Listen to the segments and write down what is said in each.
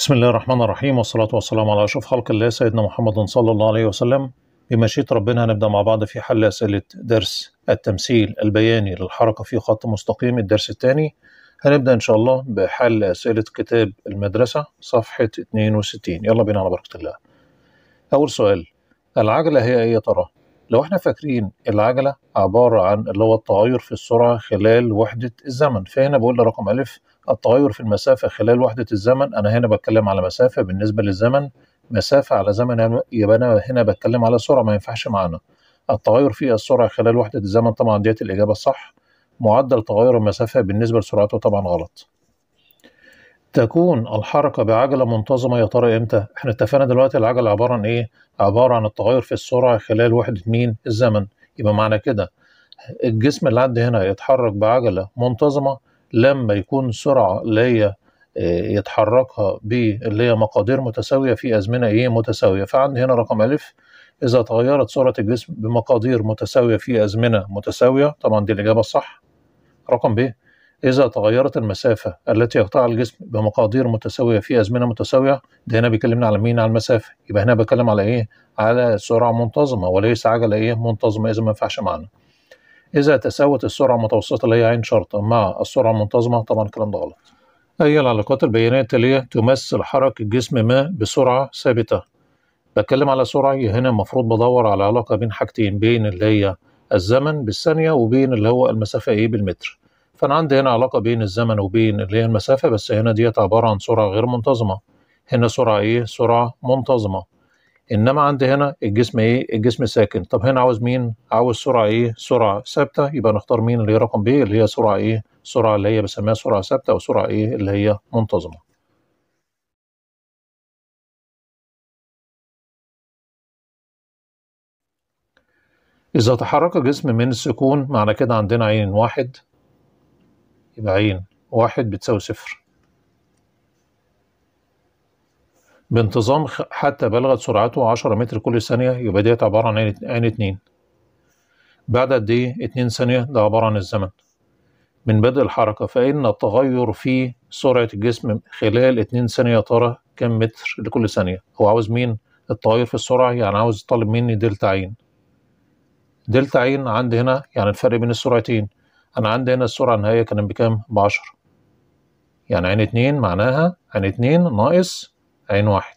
بسم الله الرحمن الرحيم والصلاة والسلام على أشرف خلق الله سيدنا محمد صلى الله عليه وسلم بمشيئة ربنا هنبدأ مع بعض في حل أسئلة درس التمثيل البياني للحركة في خط مستقيم الدرس الثاني هنبدأ إن شاء الله بحل أسئلة كتاب المدرسة صفحة 62 يلا بينا على بركة الله أول سؤال العجلة هي إيه يا ترى؟ لو احنا فاكرين العجلة عبارة عن اللي هو التغير في السرعة خلال وحدة الزمن فهنا بقول رقم ألف التغير في المسافة خلال وحدة الزمن أنا هنا بتكلم على مسافة بالنسبة للزمن مسافة على زمن يبقى أنا هنا بتكلم على سرعة ما ينفعش معانا التغير في السرعة خلال وحدة الزمن طبعا ديت الإجابة الصح معدل تغير المسافة بالنسبة لسرعته طبعا غلط تكون الحركة بعجلة منتظمة يا ترى إمتى؟ إحنا اتفقنا دلوقتي العجلة عبارة عن إيه؟ عبارة عن التغير في السرعة خلال وحدة مين؟ الزمن يبقى معنى كده الجسم اللي عندي هنا يتحرك بعجلة منتظمة لما يكون سرعة اللي هي آه، يتحركها ب اللي هي مقادير متساوية في أزمنة إيه متساوية فعندي هنا رقم ألف إذا تغيرت سرعة الجسم بمقادير متساوية في أزمنة متساوية طبعا دي الإجابة الصح رقم ب إذا تغيرت المسافة التي يقطعها الجسم بمقادير متساوية في أزمنة متساوية ده هنا بيكلمنا على مين على المسافة يبقى هنا بتكلم على إيه على سرعة منتظمة وليس عجلة إيه منتظمة إذا ما ينفعش معانا إذا تساوت السرعة المتوسطة اللي هي عين شرطة مع السرعة المنتظمة طبعا الكلام ده غلط أي العلاقات البيانية التالية تمثل حركة جسم ما بسرعة ثابتة بتكلم على سرعة هنا المفروض بدور على علاقة بين حاجتين بين اللي هي الزمن بالثانية وبين اللي هو المسافة إيه بالمتر فأنا عندي هنا علاقة بين الزمن وبين اللي هي المسافة بس هنا ديت عبارة عن سرعة غير منتظمة هنا سرعة إيه؟ سرعة منتظمة انما عندي هنا الجسم ايه الجسم ساكن طب هنا عاوز مين عاوز سرعه ايه سرعه ثابته يبقى نختار مين اللي هي رقم ب اللي هي سرعه ايه سرعه اللي هي بسميها سرعه ثابته او سرعه ايه اللي هي منتظمه إذا تحرك جسم من السكون معنى كده عندنا عين واحد يبقى عين واحد بتساوي صفر بانتظام حتى بلغت سرعته 10 متر كل ثانية يبقى ديت عبارة عن عين اتنين بعد قد ايه؟ اتنين ثانية ده عبارة عن الزمن من بدء الحركة فإن التغير في سرعة الجسم خلال اتنين ثانية يا ترى كم متر لكل ثانية؟ هو عاوز مين؟ التغير في السرعة يعني عاوز يطلب مني دلتا عين دلتا عين عندي هنا يعني الفرق بين السرعتين أنا عندي هنا السرعة النهائية كانت بكام؟ بعشرة يعني عين اتنين معناها عين اتنين ناقص عين واحد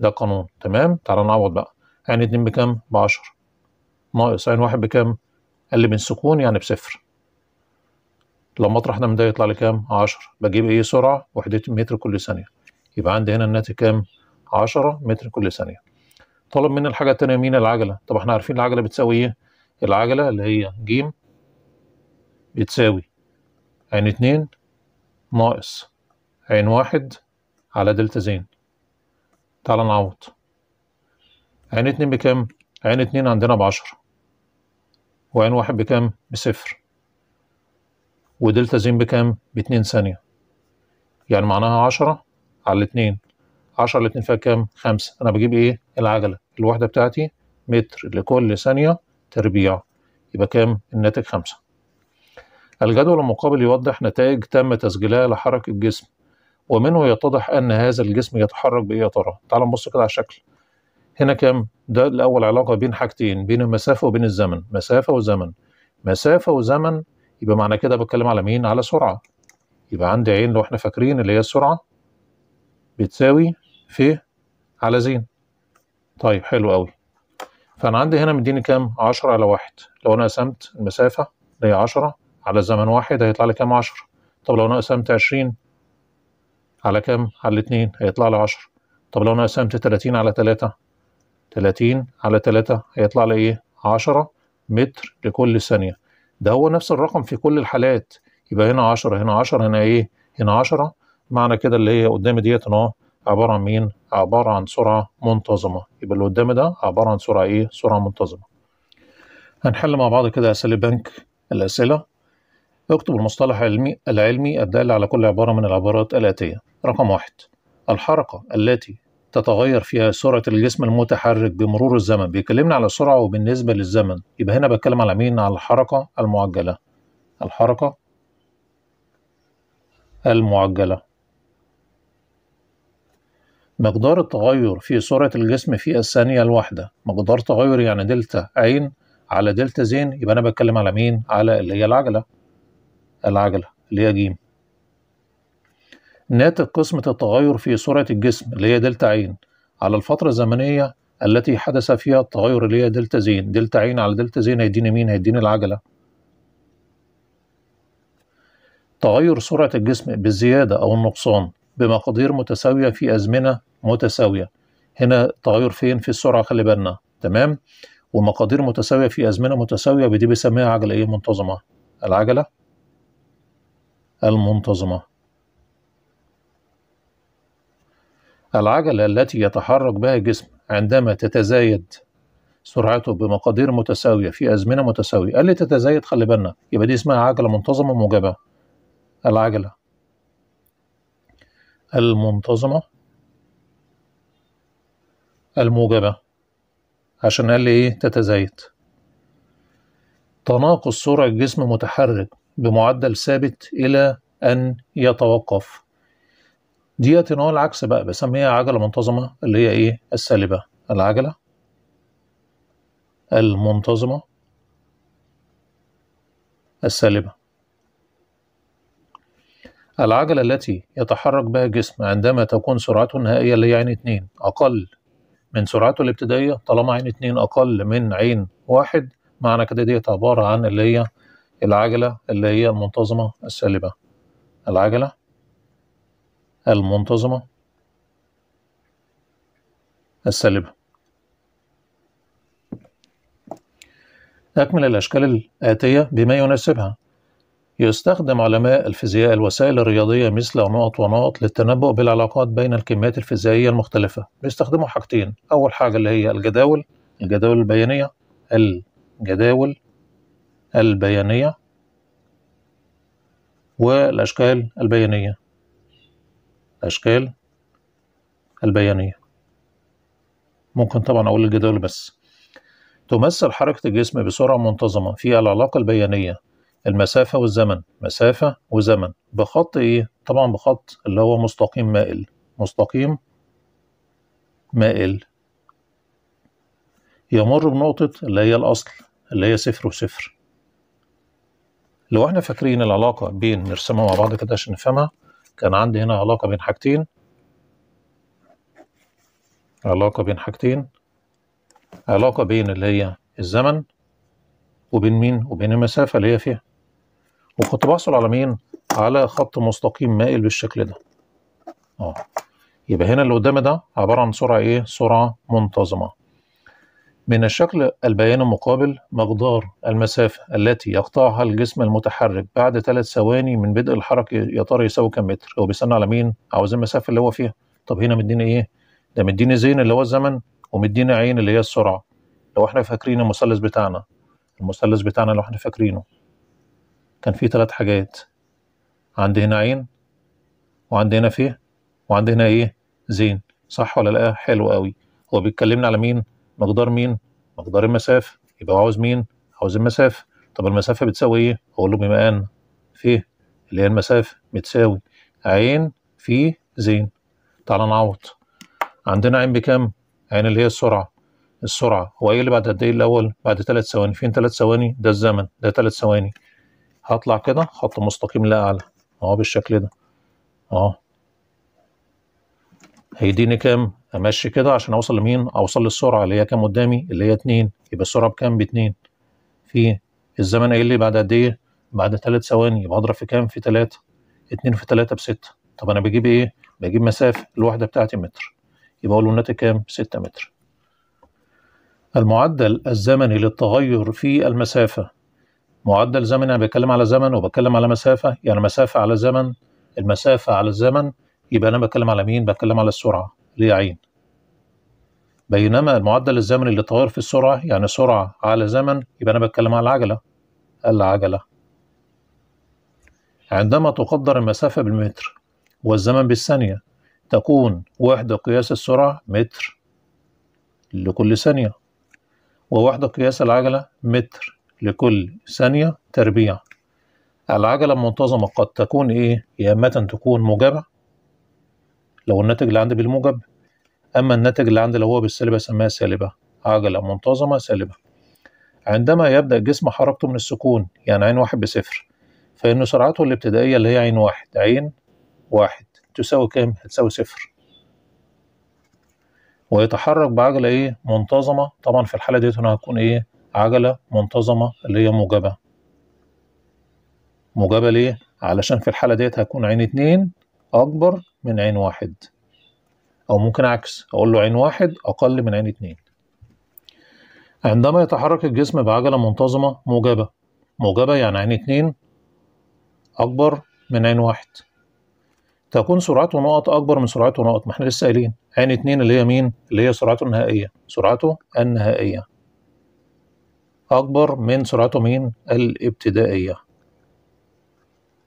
ده قانون تمام تعالى نعوض بقى عين اتنين بكام بعشر ناقص عين واحد بكام اللي من سكون يعني بصفر لما اطرح ده من ده يطلع لي كام عشر بجيب ايه سرعة وحدة متر كل ثانية يبقى عندي هنا الناتج كام عشرة متر كل ثانية طلب مني الحاجة التانية مين العجلة طب احنا عارفين العجلة بتساوي ايه العجلة اللي هي ج بتساوي عين اتنين ناقص عين واحد على دلتا زين تعالى نعوض عين اتنين بكام؟ عين اتنين عندنا بعشرة وعين واحد بكام؟ بصفر ودلتا زين بكام؟ باتنين ثانية يعني معناها عشرة على الاتنين عشرة على الاتنين فيها كام؟ خمسة أنا بجيب إيه؟ العجلة الواحدة بتاعتي متر لكل ثانية تربيع يبقى كام؟ الناتج خمسة الجدول المقابل يوضح نتائج تم تسجيلها لحركة جسم ومنه يتضح أن هذا الجسم يتحرك بإيه يا ترى تعال نبص كده على الشكل هنا كام ده الأول علاقة بين حاجتين بين المسافة وبين الزمن مسافة وزمن مسافة وزمن يبقى معنى كده بتكلم على مين على سرعة يبقى عندي عين لو احنا فاكرين اللي هي السرعة بتساوي ف على زين طيب حلو قوي فأنا عندي هنا مديني كام 10 على واحد لو أنا قسمت المسافة اللي هي 10 على زمن واحد هيطلع لي كام 10 طب لو أنا قسمت 20 على كام؟ على 2 هيطلع لي 10 طب لو انا قسمت 30 على 3 30 على 3 هيطلع لي ايه؟ 10 متر لكل ثانية ده هو نفس الرقم في كل الحالات يبقى هنا 10 هنا 10 هنا ايه؟ هنا 10 معنى كده اللي هي قدامي ديت ان عبارة عن مين؟ عبارة عن سرعة منتظمة يبقى اللي قدامي ده عبارة عن سرعة ايه؟ سرعة منتظمة هنحل مع بعض كده أسئلة بنك الأسئلة اكتب المصطلح العلمي, العلمي الدال على كل عبارة من العبارات الآتية رقم واحد الحركة التي تتغير فيها سرعة الجسم المتحرك بمرور الزمن بيكلمنا على السرعة وبالنسبة للزمن يبقى هنا بتكلم على مين على الحركة المعجلة الحركة المعجلة مقدار التغير في سرعة الجسم في الثانية الواحدة مقدار تغير يعني دلتا عين على دلتا زين يبقى أنا بتكلم على مين على اللي هي العجلة العجلة اللي هي ج ناتج قسمة التغير في سرعة الجسم اللي هي دلتا عين على الفترة الزمنية التي حدث فيها التغير اللي هي دلتا زين دلتا عين على دلتا زين هيديني مين هيديني العجلة تغير سرعة الجسم بالزيادة أو النقصان بمقادير متساوية في أزمنة متساوية هنا تغير فين في السرعة خلي بالنا تمام ومقادير متساوية في أزمنة متساوية بدي بسميها عجلة إيه منتظمة العجلة المنتظمة العجلة التي يتحرك بها الجسم عندما تتزايد سرعته بمقادير متساوية في أزمنة متساوية اللي تتزايد خلي بالنا يبقى دي اسمها عجلة منتظمة موجبة العجلة المنتظمة الموجبة عشان قال لي ايه تتزايد تناقص سرعة جسم متحرك بمعدل ثابت إلى أن يتوقف ديت إن هو العكس بقى بسميها عجلة منتظمة اللي هي إيه السالبة العجلة المنتظمة السالبة العجلة التي يتحرك بها الجسم عندما تكون سرعته النهائية اللي هي عين اتنين أقل من سرعته الابتدائية طالما عين اتنين أقل من عين واحد معنى كده ديت عبارة عن اللي هي العجلة اللي هي المنتظمة السالبة العجلة المنتظمة السالبة أكمل الأشكال الآتية بما يناسبها يستخدم علماء الفيزياء الوسائل الرياضية مثل نقط ونقط للتنبؤ بالعلاقات بين الكميات الفيزيائية المختلفة بيستخدموا حاجتين أول حاجة اللي هي الجداول الجداول البيانية الجداول البيانية والأشكال البيانية الأشكال البيانية ممكن طبعا أقول الجدول بس تمثل حركة الجسم بسرعة منتظمة في العلاقة البيانية المسافة والزمن مسافة وزمن بخط إيه؟ طبعا بخط اللي هو مستقيم مائل مستقيم مائل يمر بنقطة اللي هي الأصل اللي هي صفر وصفر لو احنا فاكرين العلاقه بين نرسمها مع بعض كده عشان نفهمها كان عندي هنا علاقه بين حاجتين علاقه بين حاجتين علاقه بين اللي هي الزمن وبين مين وبين المسافه اللي هي فيها وكنت بحصل على مين على خط مستقيم مائل بالشكل ده اه يبقى هنا اللي قدامي ده عباره عن سرعه ايه سرعه منتظمه من الشكل البيان المقابل مقدار المسافة التي يقطعها الجسم المتحرك بعد ثلاث ثواني من بدء الحركة يا ترى يساوي كم متر؟ هو بيستنى على مين؟ عاوز المسافة اللي هو فيها. طب هنا مدينا إيه؟ ده مدينا زين اللي هو الزمن ومدينا عين اللي هي السرعة. لو احنا فاكرين المثلث بتاعنا المثلث بتاعنا لو احنا فاكرينه كان فيه ثلاث حاجات عندي هنا عين وعندي هنا فيه وعندي هنا ايه زين صح ولا لا حلو قوي هو بيتكلمنا على مين مقدار مين مقدار المسافه يبقى هو عاوز مين عاوز المسافه طب المسافه بتساوي ايه اقول له بما ان في اللي هي المسافه بتساوي عين في زين تعال نعوض عندنا عين بكام عين اللي هي السرعه السرعه هو ايه اللي بعد قد ايه الاول بعد ثلاث ثواني فين ثلاث ثواني ده الزمن ده ثلاث ثواني هطلع كده خط مستقيم لأعلى اهو بالشكل ده اهو هيديني كام امشي كده عشان اوصل لمين اوصل للسرعه اللي هي كام قدامي اللي هي 2 يبقى السرعه بكام ب 2 في الزمن قايل لي بعد قد ايه بعد 3 ثواني يبقى اضرب في كام في 3 2 في 3 ب 6 طب انا بجيب ايه بجيب مسافه الوحده بتاعتي متر يبقى اقول الناتج كام 6 متر المعدل الزمني للتغير في المسافه معدل زمني انا بتكلم على زمن وبتكلم على مسافه يعني مسافه على زمن المسافه على الزمن يبقى انا بتكلم على مين بتكلم على السرعه ليعين بينما المعدل الزمني اللي في السرعة يعني سرعة على زمن يبقى أنا بتكلم على العجلة العجلة عندما تقدر المسافة بالمتر والزمن بالثانية تكون وحدة قياس السرعة متر لكل ثانية ووحدة قياس العجلة متر لكل ثانية تربيع العجلة المنتظمة قد تكون إيه؟ يا إما تكون موجبة لو الناتج اللي عندي بالموجب أما الناتج اللي عندي لو هو بالسالبة أسميها سالبة عجلة منتظمة سالبة عندما يبدأ الجسم حركته من السكون يعني عين واحد بصفر فإن سرعته الابتدائية اللي هي عين واحد عين واحد تساوي كام؟ هتساوي صفر ويتحرك بعجلة إيه؟ منتظمة طبعا في الحالة ديت هنا هتكون إيه؟ عجلة منتظمة اللي هي موجبة موجبة ليه؟ علشان في الحالة ديت هتكون عين اتنين أكبر من عين واحد أو ممكن عكس أقول له عين واحد أقل من عين اتنين عندما يتحرك الجسم بعجلة منتظمة موجبة موجبة يعني عين اتنين أكبر من عين واحد تكون سرعته نقط أكبر من سرعته نقط ما احنا لسه قايلين عين اتنين اللي هي مين؟ اللي هي سرعته النهائية سرعته النهائية أكبر من سرعته مين؟ الابتدائية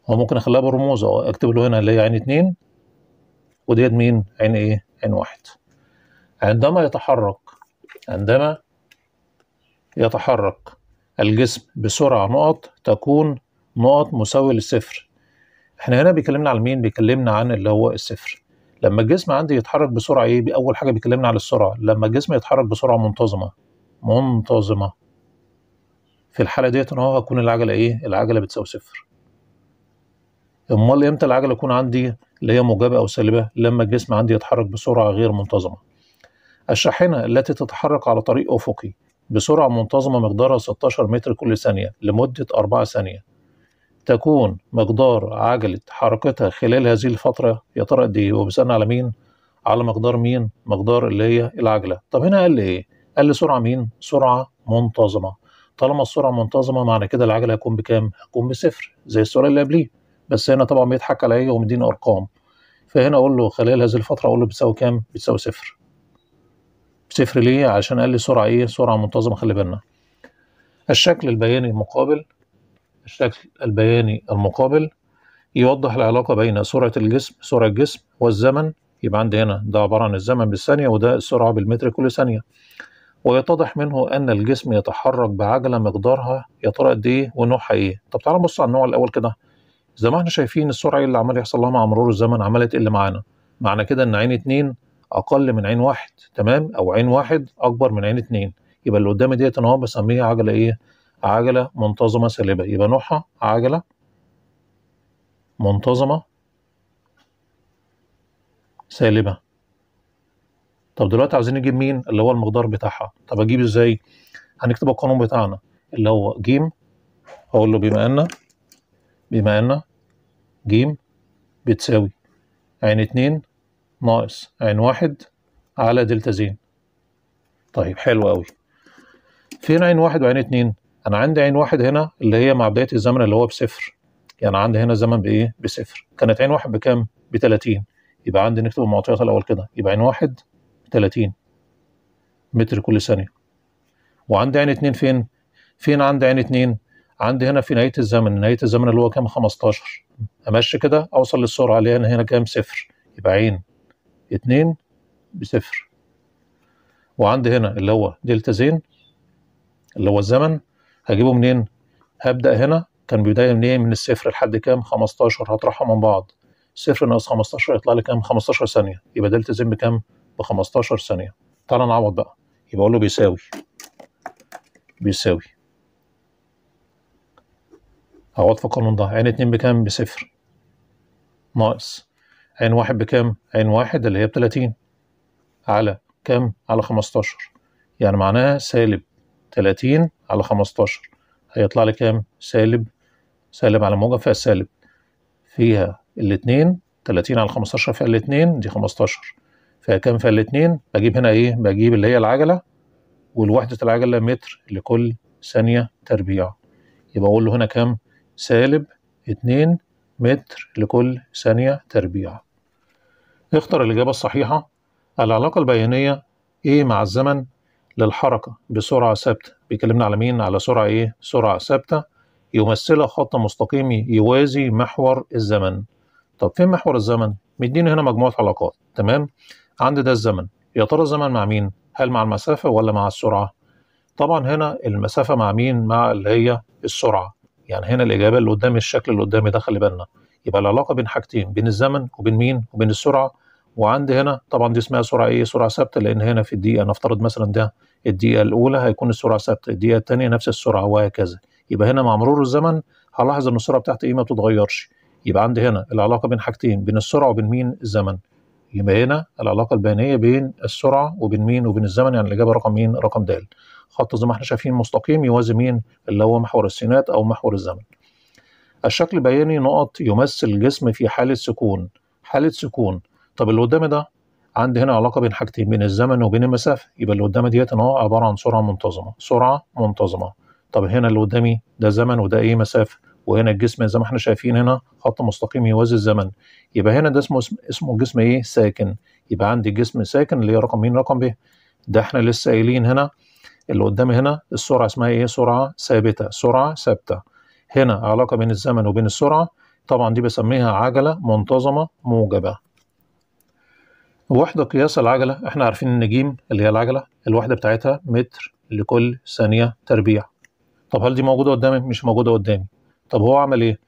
وممكن أخليها برموز أو أكتب له هنا اللي هي عين اتنين وديت مين عين ايه عين واحد عندما يتحرك عندما يتحرك الجسم بسرعة نقط تكون نقط مساوية للصفر احنا هنا بيكلمنا على مين بيكلمنا عن اللي هو الصفر لما الجسم عندي يتحرك بسرعة ايه اول حاجة بيكلمنا على السرعة لما الجسم يتحرك بسرعة منتظمة منتظمة في الحالة ديت انا هكون العجلة ايه العجلة بتساوي صفر امال امتى العجلة يكون عندي اللي هي موجبة أو سالبة لما الجسم عندي يتحرك بسرعة غير منتظمة الشاحنة التي تتحرك على طريق أفقي بسرعة منتظمة مقدارها 16 متر كل ثانية لمدة 4 ثانية تكون مقدار عجلة حركتها خلال هذه الفترة يا ترى قد إيه؟ وبيسألنا على مين؟ على مقدار مين؟ مقدار اللي هي العجلة طب هنا قال لي إيه؟ قال لي سرعة مين؟ سرعة منتظمة طالما السرعة منتظمة معنى كده العجلة هتكون بكام؟ هتكون بصفر زي السؤال اللي قبليه بس هنا طبعا بيضحك عليا إيه؟ ومديني ارقام فهنا اقول له خلال هذه الفتره اقول له بتساوي كام بتساوي صفر صفر ليه عشان قال لي سرعه ايه سرعه منتظمه خلي بالنا الشكل البياني المقابل الشكل البياني المقابل يوضح العلاقه بين سرعه الجسم سرعه الجسم والزمن يبقى عندي هنا ده عباره عن الزمن بالثانيه وده السرعه بالمتر كل ثانيه ويتضح منه ان الجسم يتحرك بعجله مقدارها يا ترى قد ايه ونوعها ايه طب تعالى نبص على النوع الاول كده زي ما احنا شايفين السرعه اللي عمال يحصل لها مع مرور الزمن عماله إيه تقل معانا معنى كده ان عين اتنين اقل من عين واحد تمام او عين واحد اكبر من عين اتنين يبقى اللي قدامي ديت انا اهو بسميها عجله ايه عجله منتظمه سالبه يبقى نوعها عجله منتظمه سالبه طب دلوقتي عايزين نجيب مين اللي هو المقدار بتاعها طب اجيب ازاي هنكتب القانون بتاعنا اللي هو ج اقول له بما ان بما أن ج بتساوي عين اتنين ناقص عين واحد على دلتا زين طيب حلو أوي فين عين واحد وعين اتنين؟ أنا عندي عين واحد هنا اللي هي مع بداية الزمن اللي هو بصفر يعني عندي هنا الزمن بإيه؟ بصفر كانت عين واحد بكام؟ ب 30 يبقى عندي نكتب المعطيات الأول كده يبقى عين واحد 30 متر كل ثانية وعندي عين اتنين فين؟ فين عندي عين اتنين؟ عندي هنا في نهايه الزمن نهايه الزمن اللي هو كام 15 امشي كده اوصل للسرعه اللي هنا هنا كام صفر يبقى عين 2 بصفر وعندي هنا اللي هو دلتا زين اللي هو الزمن هجيبه منين هبدا هنا كان بدايه منين من الصفر لحد كام 15 هطرحها من بعض صفر ناقص 15 يطلع لي كام 15 ثانيه يبقى دلتا زين بكام ب 15 ثانيه تعالى نعوض بقى يبقى اقول له بيساوي بيساوي اقعد في القانون ده عين اتنين بكام بصفر ناقص عين واحد بكام عين واحد اللي هي بتلاتين على كام على خمستاشر يعني معناها سالب تلاتين على خمستاشر هيطلع لي كام سالب سالب على موجب فيها السالب فيها الاتنين تلاتين على خمستاشر فيها الاتنين دي خمستاشر فيها كام فيها الاتنين بجيب هنا ايه بجيب اللي هي العجلة والوحدة العجلة متر لكل ثانية تربيع يبقى أقول له هنا كام سالب 2 متر لكل ثانية تربيع اختر الإجابة الصحيحة العلاقة البيانية A مع الزمن للحركة بسرعة ثابتة بيكلمنا على مين على سرعة إيه سرعة ثابتة يمثلها خط مستقيم يوازي محور الزمن طب فين محور الزمن مدينا هنا مجموعة علاقات تمام عند ده الزمن يا ترى الزمن مع مين هل مع المسافة ولا مع السرعة طبعا هنا المسافة مع مين مع اللي هي السرعة يعني هنا الاجابه اللي قدامي الشكل اللي قدامي ده خلي بالنا يبقى العلاقه بين حاجتين بين الزمن وبين مين وبين السرعه وعندي هنا طبعا دي اسمها سرعه ايه سرعه ثابته لان هنا في الدقيقه نفترض مثلا ده الدقيقه الاولى هيكون السرعه ثابته الدقيقه الثانيه نفس السرعه وهكذا يبقى هنا مع مرور الزمن هلاحظ ان السرعه بتاعتي ايه ما بتتغيرش يبقى عندي هنا العلاقه بين حاجتين بين السرعه وبين مين الزمن يبقى هنا العلاقه البيانيه بين السرعه وبين مين وبين الزمن يعني الاجابه رقم مين رقم د خط زي ما احنا شايفين مستقيم يوازي مين اللي هو محور السينات او محور الزمن الشكل بياني نقط يمثل الجسم في حالة سكون حالة سكون طب اللي قدامي ده عندي هنا علاقة بين حاجتين بين الزمن وبين المسافة يبقى اللي قدامي ديت ان هو عبارة عن سرعة منتظمة سرعة منتظمة طب هنا اللي قدامي ده زمن وده ايه مسافة وهنا الجسم زي ما احنا شايفين هنا خط مستقيم يوازي الزمن يبقى هنا ده اسمه اسمه جسم ايه ساكن يبقى عندي جسم ساكن اللي هي رقم مين رقم ب إيه؟ ده احنا لسه قايلين هنا اللي قدامي هنا السرعه اسمها ايه سرعه ثابته سرعه ثابته هنا علاقه بين الزمن وبين السرعه طبعا دي بسميها عجله منتظمه موجبه وحده قياس العجله احنا عارفين ان جيم اللي هي العجله الوحده بتاعتها متر لكل ثانيه تربيع طب هل دي موجوده قدامي مش موجوده قدامي طب هو عمل ايه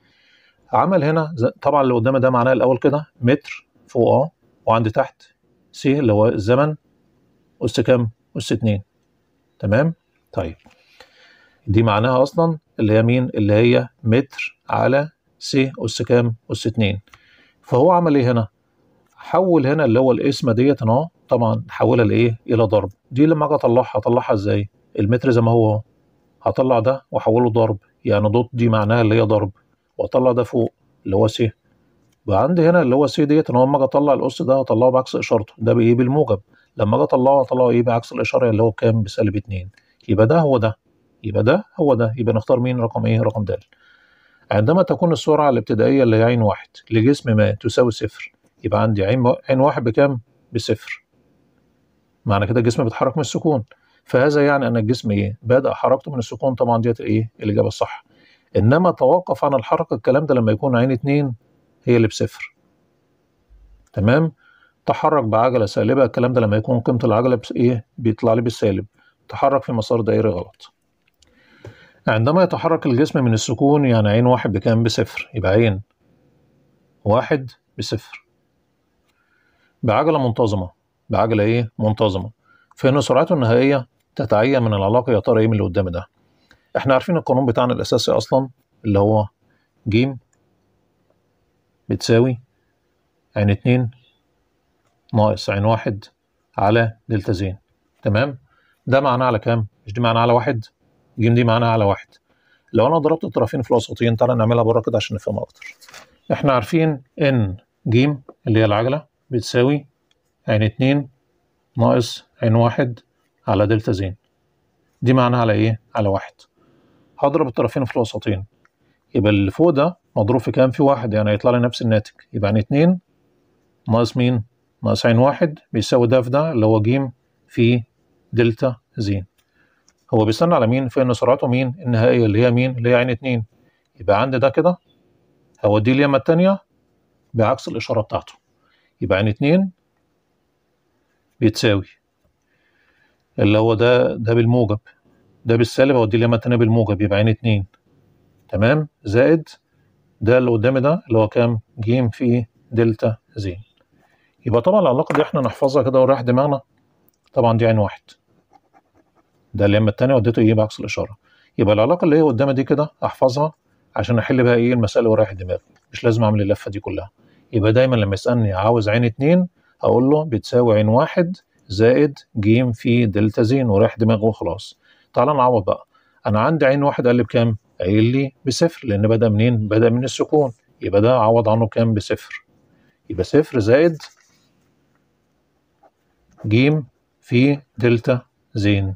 عمل هنا طبعا اللي قدامي ده معناه الاول كده متر فوق اه وعندي تحت سي اللي هو الزمن اس كام اس 2 تمام طيب دي معناها اصلا اللي هي مين اللي هي متر على س اس كام اس 2 فهو عمل ايه هنا حول هنا اللي هو القسمه ديت اهو طبعا حولها لايه الى ضرب دي لما اجي اطلعها اطلعها ازاي المتر زي ما هو هطلع ده واحوله ضرب يعني دوت دي معناها اللي هي ضرب واطلع ده فوق اللي هو سي وعندي هنا اللي هو سي ديت اهو لما اما اجي اطلع القص ده هطلعه بعكس اشارته ده بايه بالموجب لما جه طلعه طلعه ايه بعكس الاشاره اللي هو كام بسالب 2 يبقى ده هو ده يبقى ده هو ده يبقى نختار مين رقم ايه رقم د عندما تكون السرعه الابتدائيه اللي هي عين واحد لجسم ما تساوي صفر يبقى عندي عين عين واحد بكام بصفر معنى كده الجسم بيتحرك من السكون فهذا يعني ان الجسم ايه بدا حركته من السكون طبعا ديت ايه الاجابه الصح انما توقف عن الحركه الكلام ده لما يكون عين اتنين هي اللي بصفر تمام تحرك بعجله سالبه الكلام ده لما يكون قيمه العجله بس ايه بيطلع لي بالسالب تحرك في مسار دائري غلط عندما يتحرك الجسم من السكون يعني عين واحد بكام بصفر يبقى عين واحد بصفر بعجلة منتظمة بعجلة ايه منتظمة فإن سرعته النهائية تتعين من العلاقة يا ترى ايه من اللي قدام ده احنا عارفين القانون بتاعنا الأساسي أصلا اللي هو ج بتساوي عين اتنين ناقص عين واحد على دلتا زين تمام ده معناه على كام مش دي معناه على واحد جيم دي معناها على واحد لو انا ضربت الطرفين في الوسطين تعالى نعملها بره كده عشان نفهمها اكتر احنا عارفين ان جيم اللي هي العجله بتساوي عين اتنين ناقص عين واحد على دلتا زين دي معناها على ايه على واحد هضرب الطرفين في الوسطين يبقى اللي فوق ده مضروب في كام في واحد يعني هيطلع لي نفس الناتج يبقى عين اتنين ناقص مين ناقص عين واحد بيساوي ده في ده اللي هو جيم في دلتا زين هو بيستنى على مين فإن سرعته مين النهائية اللي هي مين اللي هي عين اتنين يبقى عندي ده كده هوديه اليمة التانية بعكس الإشارة بتاعته يبقى عين اتنين بيتساوي اللي هو ده ده بالموجب ده بالسالب هوديه اليمة التانية بالموجب يبقى عين اتنين تمام زائد ده اللي قدامي ده اللي هو كام جيم في دلتا زين يبقى طبعا العلاقه دي احنا نحفظها كده ونريح دماغنا طبعا دي عين واحد ده لما التانية وديته ايه بعكس الاشاره يبقى العلاقه اللي هي قدامي دي كده احفظها عشان احل بقى ايه المساله ورايح دماغي مش لازم اعمل اللفه دي كلها يبقى دايما لما يسالني عاوز عين اتنين اقول له بتساوي عين واحد زائد ج في دلتا زين ورايح دماغه وخلاص تعالى نعوض بقى انا عندي عين واحد قال لي بكام قايل لي بصفر لان بدا منين بدا من السكون يبقى ده عوض عنه كام بصفر يبقى صفر زائد ج في دلتا زين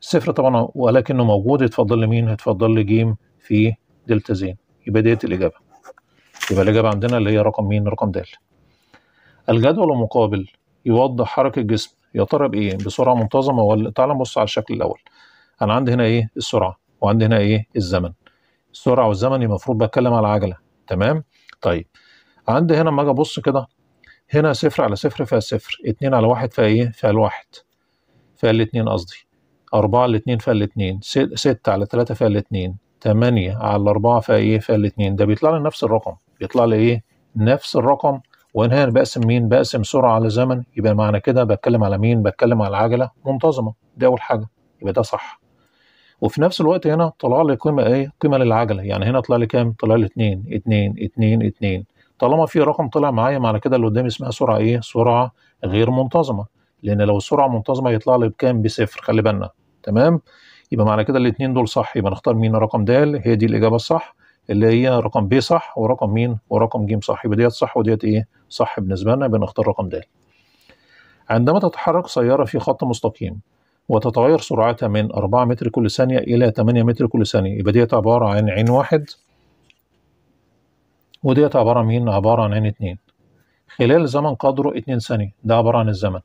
الصفر طبعا ولكنه موجود اتفضل لي مين هتفضل لي ج في دلتا زين يبقى ديت الاجابه يبقى الاجابه عندنا اللي هي رقم مين رقم د الجدول المقابل يوضح حركه الجسم يا ترى بايه بسرعه منتظمه ولا تعال نبص على الشكل الاول انا عندي هنا ايه السرعه وعندي هنا ايه الزمن السرعه والزمن المفروض بتكلم على عجله تمام طيب عندي هنا لما اجي ابص كده هنا صفر على صفر فيها صفر اتنين على واحد فيها ايه فيها الواحد فيها الاتنين قصدي أربعة على اتنين فيها الاتنين ستة على تلاتة فيها الاتنين تمانية على أربعة فيها ايه فيها الاتنين ده بيطلع لي نفس الرقم بيطلع لي ايه نفس الرقم وهنا هنا بقسم مين بقسم سرعة على زمن يبقى معنى كده بتكلم على مين بتكلم على عجلة منتظمة دي أول حاجة يبقى ده صح وفي نفس الوقت هنا طلع لي قيمة ايه قيمة للعجلة يعني هنا طلع لي كام طلع لي اتنين اتنين اتنين اتنين طالما في رقم طلع معايا معنى كده اللي قدامي اسمها سرعه ايه سرعه غير منتظمه لان لو السرعه منتظمه يطلع لي بكام بصفر خلي بالنا تمام يبقى معنى كده الاثنين دول صح يبقى نختار مين رقم د هي دي الاجابه الصح اللي هي رقم ب صح ورقم مين ورقم ج صح يبقى ديت صح وديت ايه صح بالنسبه لنا بنختار رقم د عندما تتحرك سياره في خط مستقيم وتتغير سرعتها من 4 متر كل ثانيه الى 8 متر كل ثانيه يبقى ديت عباره عن عين واحد وديت عبارة عن مين؟ عبارة عن عين اتنين خلال زمن قدره اتنين ثانية ده عبارة عن الزمن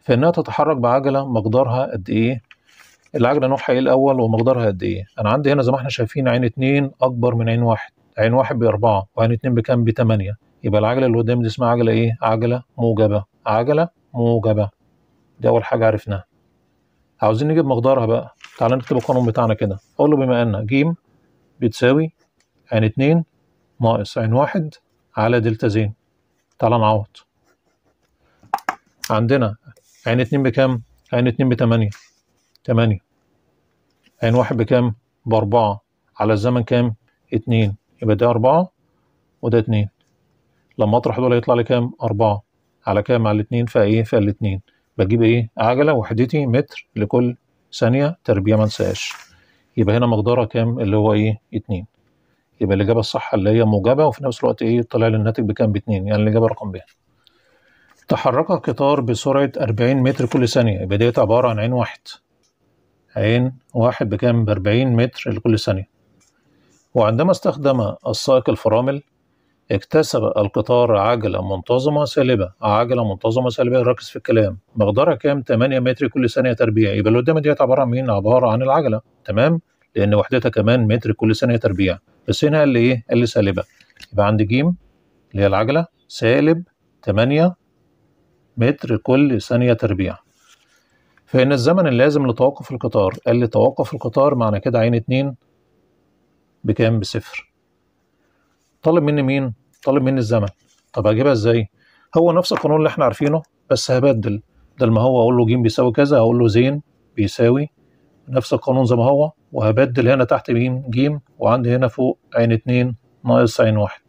فإنها تتحرك بعجلة مقدارها قد إيه؟ العجلة نوعها إيه الأول ومقدارها قد إيه؟ أنا عندي هنا زي ما إحنا شايفين عين اتنين أكبر من عين واحد عين واحد بأربعة وعين اتنين بكام؟ بتمانية يبقى العجلة اللي قدام دي اسمها عجلة إيه؟ عجلة موجبة عجلة موجبة دي أول حاجة عرفناها عاوزين نجيب مقدارها بقى تعالى نكتب القانون بتاعنا كده أقول له بما أن ج بتساوي عين اتنين ناقص عين واحد على دلتا زين تعالى نعوض عندنا عين اتنين بكام؟ عين اتنين بتمانية تمانية عين واحد بكام؟ بأربعة على الزمن كام؟ اتنين يبقى ده أربعة وده اتنين لما اطرح دول هيطلع لي كام؟ أربعة على كام؟ على الاتنين فإيه؟ فالاتنين بجيب إيه؟ عجلة وحدتي متر لكل ثانية تربيع ما انساهاش يبقى هنا مقدارها كام؟ اللي هو إيه؟ اتنين يبقى الاجابه الصح اللي هي موجبه وفي نفس الوقت ايه طلع لي الناتج بكام باتنين يعني الاجابه رقم ب تحرك القطار بسرعه 40 متر كل ثانيه يبقى ديت عباره عن عين واحد عين واحد بكام ب 40 متر لكل ثانيه وعندما استخدم السائق الفرامل اكتسب القطار عجلة منتظمة سالبة عجلة منتظمة سالبة ركز في الكلام مقدارها كام 8 متر كل ثانية تربيع يبقى اللي قدام ديت عبارة عن مين عبارة عن العجلة تمام لأن وحدتها كمان متر كل ثانية تربيع بس هنا ال ايه لي سالبه يبقى عندي ج اللي هي العجله سالب 8 متر كل ثانيه تربيع فإن الزمن اللازم لتوقف القطار قال لي توقف القطار معنى كده عين 2 بكام بصفر طالب مني مين؟ طالب مني الزمن طب هجيبها ازاي؟ هو نفس القانون اللي احنا عارفينه بس هبدل بدل ما هو اقول له ج بيساوي كذا هقول له زين بيساوي نفس القانون زي ما هو وهبدل هنا تحت ج ج وعندي هنا فوق عين اتنين ناقص عين واحد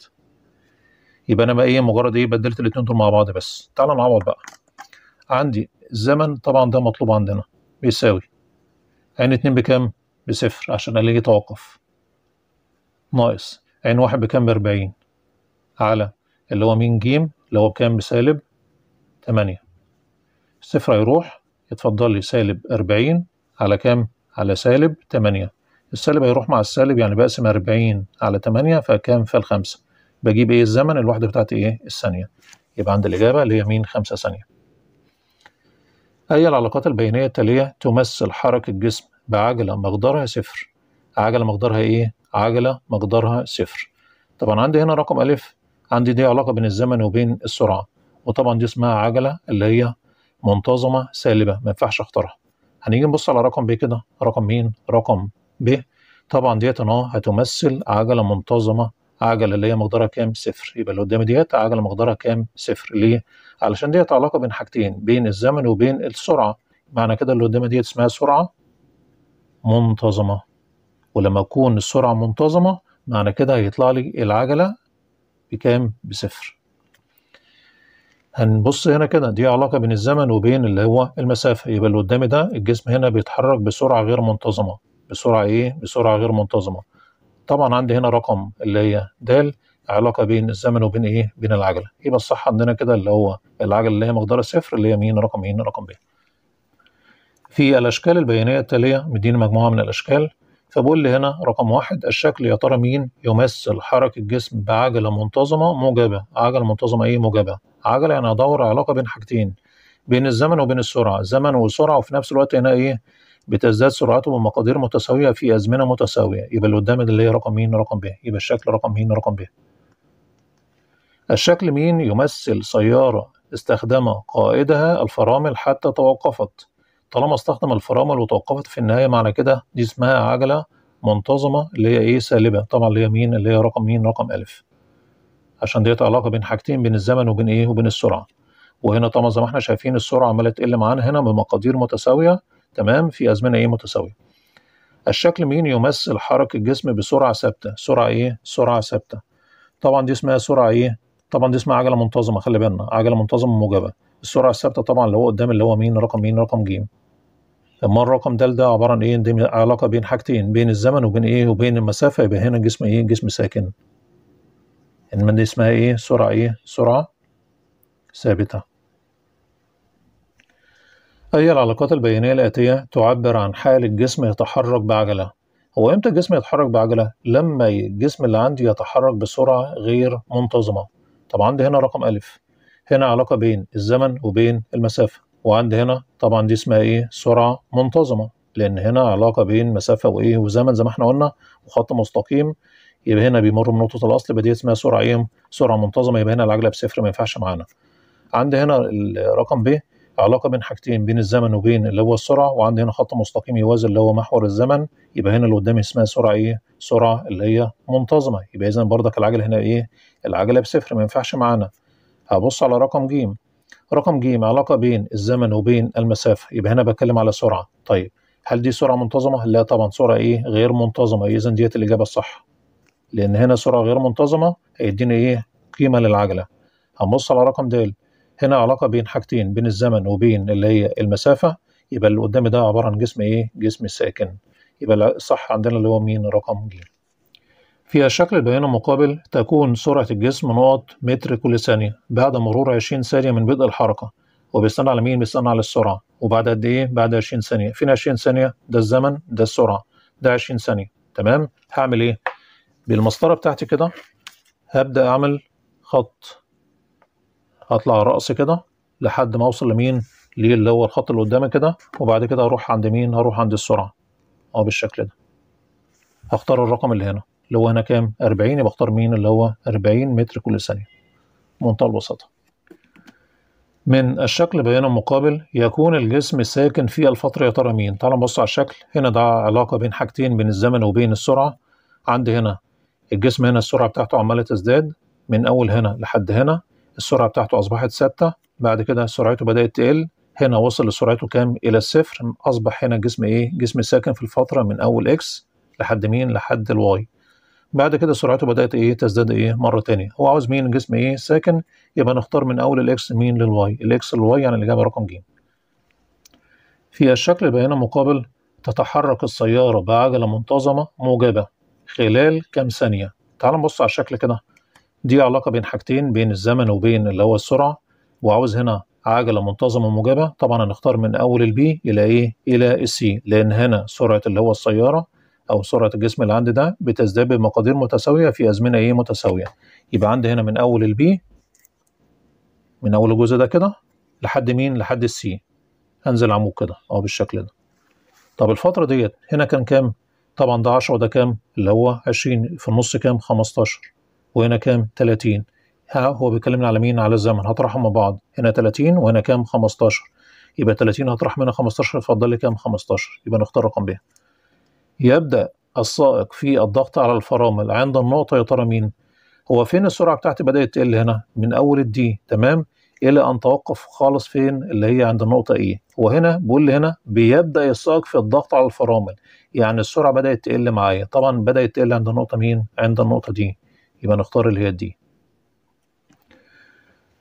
يبقى انا بقى ايه مجرد ايه بدلت الاتنين دول مع بعض بس تعالى نعوض بقى عندي الزمن طبعا ده مطلوب عندنا بيساوي عين اتنين بكام؟ بصفر عشان الاقي توقف ناقص عين واحد بكام؟ بأربعين على اللي هو مين جيم اللي هو بكام؟ بسالب تمانية الصفر هيروح يتفضل لي سالب أربعين على كام؟ على سالب 8 السالب هيروح مع السالب يعني بقسم 40 على 8 فكام فالخمسة بجيب ايه الزمن الوحدة بتاعت ايه الثانية يبقى عندي الإجابة اللي هي مين 5 ثانية أي العلاقات البيانية التالية تمثل حركة جسم بعجلة مقدارها صفر عجلة مقدارها ايه عجلة مقدارها صفر طبعا عندي هنا رقم ألف عندي دي علاقة بين الزمن وبين السرعة وطبعا دي اسمها عجلة اللي هي منتظمة سالبة ما ينفعش اختارها هنيجي نبص على رقم ب كده رقم مين رقم ب طبعا ديت اهو هتمثل عجله منتظمه عجله اللي هي مقدارها كام صفر يبقى اللي قدامي ديت عجله مقدارها كام صفر ليه علشان ديت علاقه بين حاجتين بين الزمن وبين السرعه معنى كده اللي قدامي ديت اسمها سرعه منتظمه ولما تكون السرعه منتظمه معنى كده هيطلع لي العجله بكام بصفر هنبص هنا كده دي علاقة بين الزمن وبين اللي هو المسافة يبقى اللي قدامي ده الجسم هنا بيتحرك بسرعة غير منتظمة بسرعة إيه؟ بسرعة غير منتظمة طبعا عندي هنا رقم اللي هي د علاقة بين الزمن وبين إيه؟ بين العجلة يبقى الصح عندنا كده اللي هو العجلة اللي هي مقدارها صفر اللي هي مين رقم إيه؟ مين رقم ب في الأشكال البيانية التالية مديني مجموعة من الأشكال فبقول لي هنا رقم واحد الشكل يا ترى مين يمثل حركة جسم بعجلة منتظمة موجبة عجلة منتظمة إيه موجبة عجلة يعني أدور علاقة بين حاجتين بين الزمن وبين السرعة زمن وسرعة وفي نفس الوقت هنا إيه بتزداد سرعته بمقادير متساوية في أزمنة متساوية يبقى اللي قدامك اللي هي رقم مين رقم ب يبقى الشكل رقم مين رقم ب الشكل مين يمثل سيارة استخدم قائدها الفرامل حتى توقفت طالما استخدم الفرامل وتوقفت في النهايه معنى كده دي اسمها عجله منتظمه اللي هي ايه سالبه طبعا اللي هي مين اللي هي رقم مين رقم الف عشان ديت علاقه بين حاجتين بين الزمن وبين ايه وبين السرعه وهنا طبعا زي ما احنا شايفين السرعه عماله تقل معانا هنا بمقادير متساويه تمام في ازمنه ايه متساويه الشكل مين يمثل حركه الجسم بسرعه ثابته سرعه ايه سرعه ثابته طبعا دي اسمها سرعه ايه طبعا دي اسمها عجله منتظمه خلي بالنا عجله منتظمه موجبه السرعه الثابته طبعا اللي هو قدام اللي هو مين رقم مين رقم جيم، اما الرقم د ده عباره عن ايه دي علاقه بين حاجتين بين الزمن وبين ايه وبين المسافه يبقى هنا الجسم ايه جسم ساكن انما دي اسمها ايه سرعه ايه سرعه ثابته اي العلاقات البيانيه الاتيه تعبر عن حال الجسم يتحرك بعجله هو امتى الجسم يتحرك بعجله لما الجسم اللي عندي يتحرك بسرعه غير منتظمه طب عندي هنا رقم الف هنا علاقه بين الزمن وبين المسافه وعند هنا طبعا دي اسمها ايه سرعه منتظمه لان هنا علاقه بين مسافه وايه وزمن زي ما احنا قلنا وخط مستقيم يبقى هنا بيمر من نقطه الاصل بدي اسمها سرعه ايه سرعه منتظمه يبقى هنا العجله بصفر ما ينفعش معانا عند هنا الرقم ب علاقه بين حاجتين بين الزمن وبين اللي هو السرعه وعند هنا خط مستقيم يوازي اللي هو محور الزمن يبقى هنا اللي قدامي اسمها سرعه ايه سرعه اللي هي منتظمه يبقى اذا برضك العجله هنا ايه العجله بصفر ما ينفعش معانا هبص على رقم ج رقم ج علاقه بين الزمن وبين المسافه يبقى هنا بتكلم على سرعه طيب هل دي سرعه منتظمه لا طبعا سرعه ايه غير منتظمه إيه؟ اذا ديت الاجابه الصح لان هنا سرعه غير منتظمه هيديني ايه قيمه للعجله هنبص على رقم د هنا علاقه بين حاجتين بين الزمن وبين اللي هي المسافه يبقى اللي قدامي ده عباره عن جسم ايه جسم ساكن يبقى الصح عندنا اللي هو مين رقم ج في الشكل البيان المقابل مقابل تكون سرعة الجسم نقط متر كل ثانية بعد مرور 20 ثانية من بدء الحركة وبيستنى على مين؟ بيستنى على السرعة وبعد قد إيه؟ بعد 20 ثانية فين 20 ثانية؟ ده الزمن ده السرعة ده 20 ثانية تمام؟ هعمل إيه؟ بالمسطرة بتاعتي كده هبدأ أعمل خط هطلع رأس كده لحد ما أوصل لمين؟ ليه اللي هو الخط اللي قدامي كده وبعد كده هروح عند مين؟ هروح عند السرعة أه بالشكل ده هختار الرقم اللي هنا اللي هو هنا كام 40 يبقى اختار مين اللي هو 40 متر كل ثانيه منتهى البساطه من الشكل بيان مقابل يكون الجسم ساكن في الفترة يا ترى مين؟ تعالوا نبص على الشكل هنا ده علاقة بين حاجتين بين الزمن وبين السرعة عندي هنا الجسم هنا السرعة بتاعته عمالة تزداد من أول هنا لحد هنا السرعة بتاعته أصبحت ثابتة بعد كده سرعته بدأت تقل هنا وصل لسرعته كام إلى الصفر أصبح هنا الجسم إيه؟ جسم ساكن في الفترة من أول إكس لحد مين؟ لحد الواي بعد كده سرعته بدات ايه تزداد ايه مره تانية هو عاوز مين جسم ايه ساكن يبقى نختار من اول الاكس مين للواي الاكس للواي يعني الاجابه رقم ج في الشكل بيان مقابل تتحرك السياره بعجله منتظمه موجبه خلال كام ثانيه تعال نبص على الشكل كده دي علاقه بين حاجتين بين الزمن وبين اللي هو السرعه وعاوز هنا عجله منتظمه موجبه طبعا هنختار من اول البي الى ايه الى السي لان هنا سرعه اللي هو السياره او سرعه الجسم اللي عندي ده بتزداد بمقادير متساويه في ازمنه ايه متساويه يبقى عندي هنا من اول البي من اول الجزء ده كده لحد مين لحد السي انزل عمود كده اهو بالشكل ده طب الفتره ديت هنا كان كام طبعا ده 10 وده كام اللي هو 20 في النص كام 15 وهنا كام 30 ها هو بيكلمنا على مين على الزمن هطرحهم مع بعض هنا 30 وهنا كام 15 يبقى 30 هطرح منها 15 فاضل لي كام 15 يبقى نختار رقم ب يبدأ السائق في الضغط على الفرامل عند النقطة يا ترى مين؟ هو فين السرعة بتاعتي بدأت تقل هنا؟ من أول الدي تمام؟ إلى أن توقف خالص فين اللي هي عند النقطة إيه؟ e. وهنا بيقول لي هنا بيبدأ السائق في الضغط على الفرامل يعني السرعة بدأت تقل معايا طبعا بدأت تقل عند النقطة مين؟ عند النقطة دي يبقى نختار اللي هي دي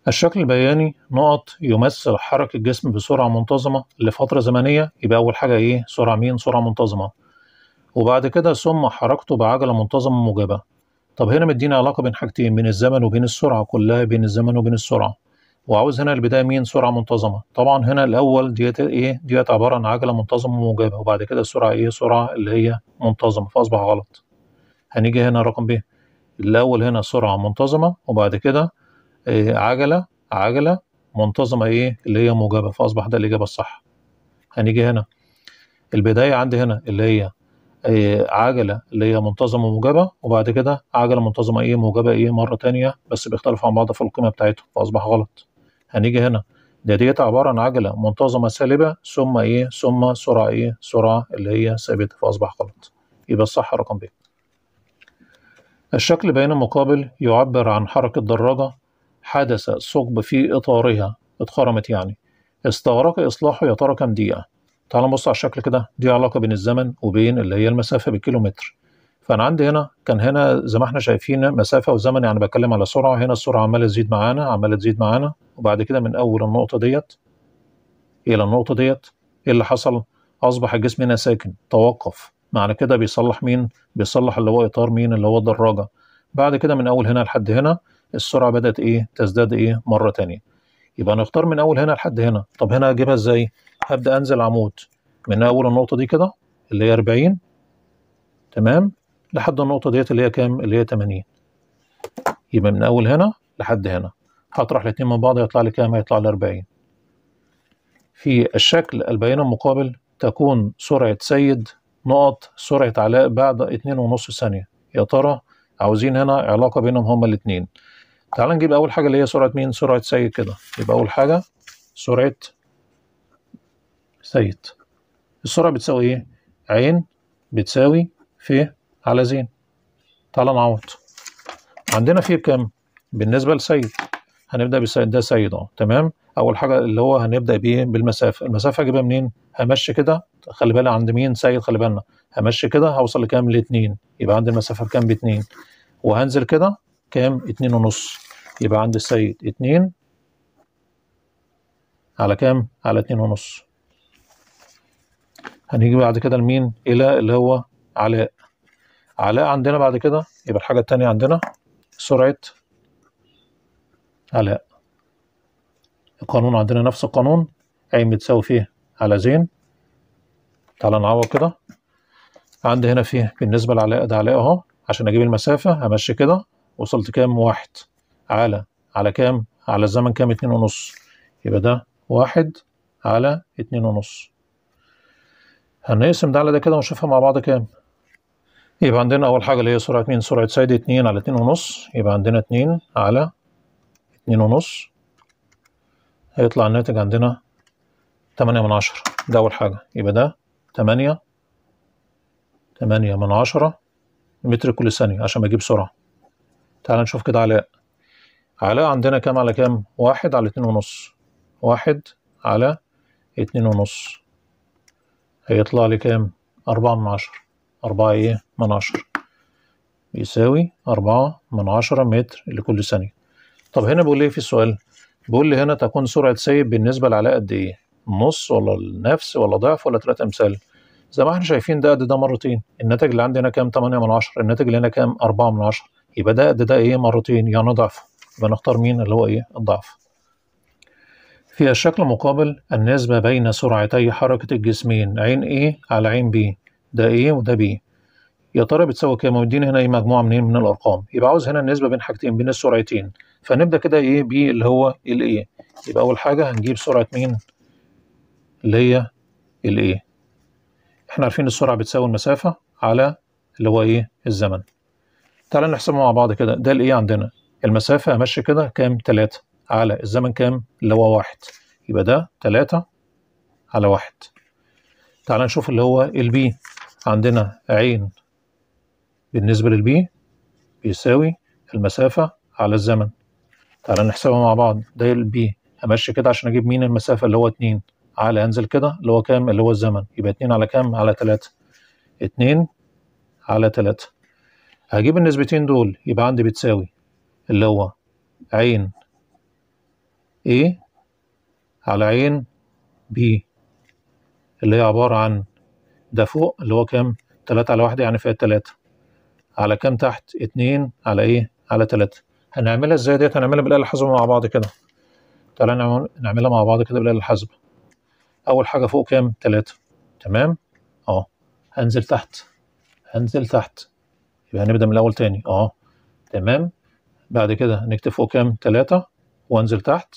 الشكل البياني نقط يمثل حركة الجسم بسرعة منتظمة لفترة زمنية يبقى أول حاجة إيه؟ سرعة مين؟ سرعة منتظمة وبعد كده ثم حركته بعجلة منتظمة موجبة طب هنا مدينا علاقة بين حاجتين بين الزمن وبين السرعة كلها بين الزمن وبين السرعة وعاوز هنا البداية مين سرعة منتظمة طبعا هنا الأول ديت إيه ديت عبارة عن عجلة منتظمة موجبة وبعد كده السرعة إيه سرعة اللي هي منتظمة فأصبح غلط هنيجي هنا رقم ب الأول هنا سرعة منتظمة وبعد كده إيه عجلة عجلة منتظمة إيه اللي هي موجبة فأصبح ده الإجابة الصح هنيجي هنا البداية عندي هنا اللي هي آه، عجله اللي هي منتظمه موجبه وبعد كده عجله منتظمه ايه موجبه ايه مره تانية بس بيختلفوا عن بعض في القيمه بتاعتهم فاصبح غلط هنيجي هنا ده ديت عباره عن عجله منتظمه سالبه ثم ايه ثم سرعه ايه سرعه اللي هي ثابته فاصبح غلط يبقى الصح رقم ب الشكل بين المقابل يعبر عن حركه دراجه حدث ثقب في اطارها اتخرمت يعني استغرق اصلاحه يا ترى كم دقيقه تعال نبص على الشكل كده دي علاقه بين الزمن وبين اللي هي المسافه بالكيلومتر فانا عندي هنا كان هنا زي ما احنا شايفين مسافه وزمن يعني بتكلم على سرعه هنا السرعه عماله تزيد معانا عماله تزيد معانا وبعد كده من اول النقطه ديت الى النقطه ديت ايه اللي حصل اصبح الجسم هنا ساكن توقف معنى كده بيصلح مين بيصلح اللي هو اطار مين اللي هو الدراجه بعد كده من اول هنا لحد هنا السرعه بدات ايه تزداد ايه مره تانية يبقى نختار من اول هنا لحد هنا طب هنا اجيبها ازاي هبدا انزل عمود من اول النقطه دي كده اللي هي 40 تمام لحد النقطه ديت اللي هي كام اللي هي 80 يبقى من اول هنا لحد هنا هطرح الاثنين من بعض هيطلع لي كام هيطلع لي 40 في الشكل البيان المقابل تكون سرعه سيد نقط سرعه علاء بعد 2.5 ثانيه يا ترى عاوزين هنا علاقه بينهم هما الاثنين تعال نجيب اول حاجه اللي هي سرعه مين سرعه سيد كده يبقى اول حاجه سرعه سيد السرعة بتساوي ايه عين بتساوي ف على زين تعال نعوض عندنا في بكام بالنسبة لسيد هنبدأ بسيد ده سيد اهو تمام اول حاجة اللي هو هنبدأ بيه بالمسافة المسافة هجيبها منين همشي كده خلي بالك عند مين سيد خلي بالنا همشي كده هوصل لكام لاتنين يبقى عندي المسافة بكام باتنين وهنزل كده كام اتنين ونص يبقى عند السيد اتنين على كام على اتنين ونص هنيجي بعد كده لمين إلى اللي هو علاء علاء عندنا بعد كده يبقى الحاجة التانية عندنا سرعة علاء القانون عندنا نفس القانون عين بتساوي فيه على زين تعالى نعوض كده عندي هنا فيه بالنسبة لعلاء ده علاء أهو عشان أجيب المسافة همشي كده وصلت كام واحد على على كام على الزمن كام اتنين ونص يبقى ده واحد على اتنين ونص هنقسم ده على ده كده ونشوفها مع بعض كام يبقى عندنا أول حاجة اللي هي سرعة مين سرعة سايد اتنين على اتنين ونص يبقى عندنا اتنين على اتنين ونص هيطلع الناتج عندنا تمانية من عشرة ده أول حاجة يبقى ده تمانية تمانية من عشرة متر كل ثانية عشان بجيب سرعة تعال نشوف كده علاء علاء عندنا كام على كام واحد على اتنين ونص واحد على اتنين ونص هيطلع لي كام أربعة من عشرة أربعة إيه من عشرة بيساوي أربعة من عشرة متر لكل ثانية طب هنا بيقول لي إيه في السؤال بيقول لي هنا تكون سرعة سيب بالنسبة لعلاء قد إيه نص ولا النفس ولا ضعف ولا تلات أمثال زي ما احنا شايفين ده قد ده مرتين الناتج اللي عندنا كام 8 من 10 الناتج اللي هنا كام 4 من 10 يبقى ده قد ده ايه مرتين يعني ضعف يبقى نختار مين اللي هو ايه الضعف في الشكل المقابل النسبة بين سرعتي حركة الجسمين عين A على عين B ده A وده B يا ترى بتساوي كام ومديني هنا ايه مجموعة منين من الأرقام يبقى عاوز هنا النسبة بين حاجتين بين السرعتين فنبدأ كده ايه B اللي هو الـ A يبقى أول حاجة هنجيب سرعة مين اللي هي الـ A احنا عارفين السرعة بتساوي المسافة على اللي هو ايه الزمن تعالى نحسبها مع بعض كده ده الـ A عندنا المسافة أمشي كده كام تلاتة على الزمن كام اللي هو واحد يبقى ده تلاتة على واحد تعال نشوف اللي هو البي عندنا عين بالنسبة للبي بيساوي المسافة على الزمن تعال نحسبها مع بعض ده البي همشي كده عشان اجيب مين المسافة اللي هو اتنين على انزل كده اللي هو كام اللي هو الزمن يبقى اتنين على كام على تلاتة اتنين على تلاتة هجيب النسبتين دول يبقى عندي بتساوي اللي هو عين A إيه؟ على عين B اللي هي عبارة عن ده فوق اللي هو كام؟ تلاتة على واحدة يعني فيها تلاتة على كام تحت؟ اتنين على ايه؟ على تلاتة هنعملها ازاي ديت؟ هنعملها بالآلة الحاسبة مع بعض كده تعالى نعملها مع بعض كده بالآلة الحاسبة أول حاجة فوق كام؟ تلاتة تمام؟ اه هنزل تحت هنزل تحت يبقى هنبدأ من الأول تاني اه تمام؟ بعد كده نكتب فوق كام؟ تلاتة وانزل تحت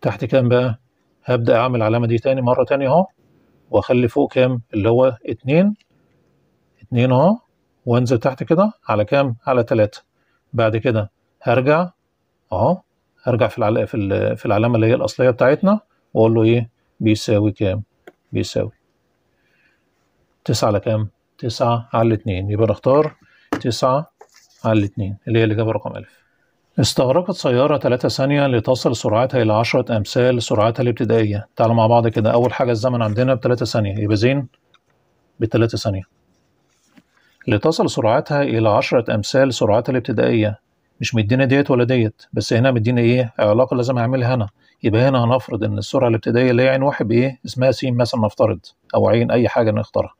تحت كام بقى هبدأ أعمل العلامة دي تاني مرة تانية أهو وأخلي فوق كام اللي هو اتنين اتنين أهو وأنزل تحت كده على كام على تلاتة بعد كده هرجع أهو هرجع في العل... في, في العلامة اللي هي الأصلية بتاعتنا وأقول له إيه بيساوي كام بيساوي تسعة على كام تسعة على اتنين يبقى نختار تسعة على اتنين اللي هي الإجابة رقم ألف استغرقت سيارة 3 ثانية لتصل سرعتها إلى 10 أمثال سرعتها الابتدائية تعالوا مع بعض كده أول حاجة الزمن عندنا ب 3 ثانية يبقى زين ب 3 ثانية لتصل سرعتها إلى 10 أمثال سرعتها الابتدائية مش مدينا ديت ولا ديت بس هنا مدينا إيه علاقة لازم أعملها هنا يبقى هنا هنفرض إن السرعة الابتدائية اللي هي عين واحد بإيه اسمها س مثلا نفترض أو عين أي حاجة نختارها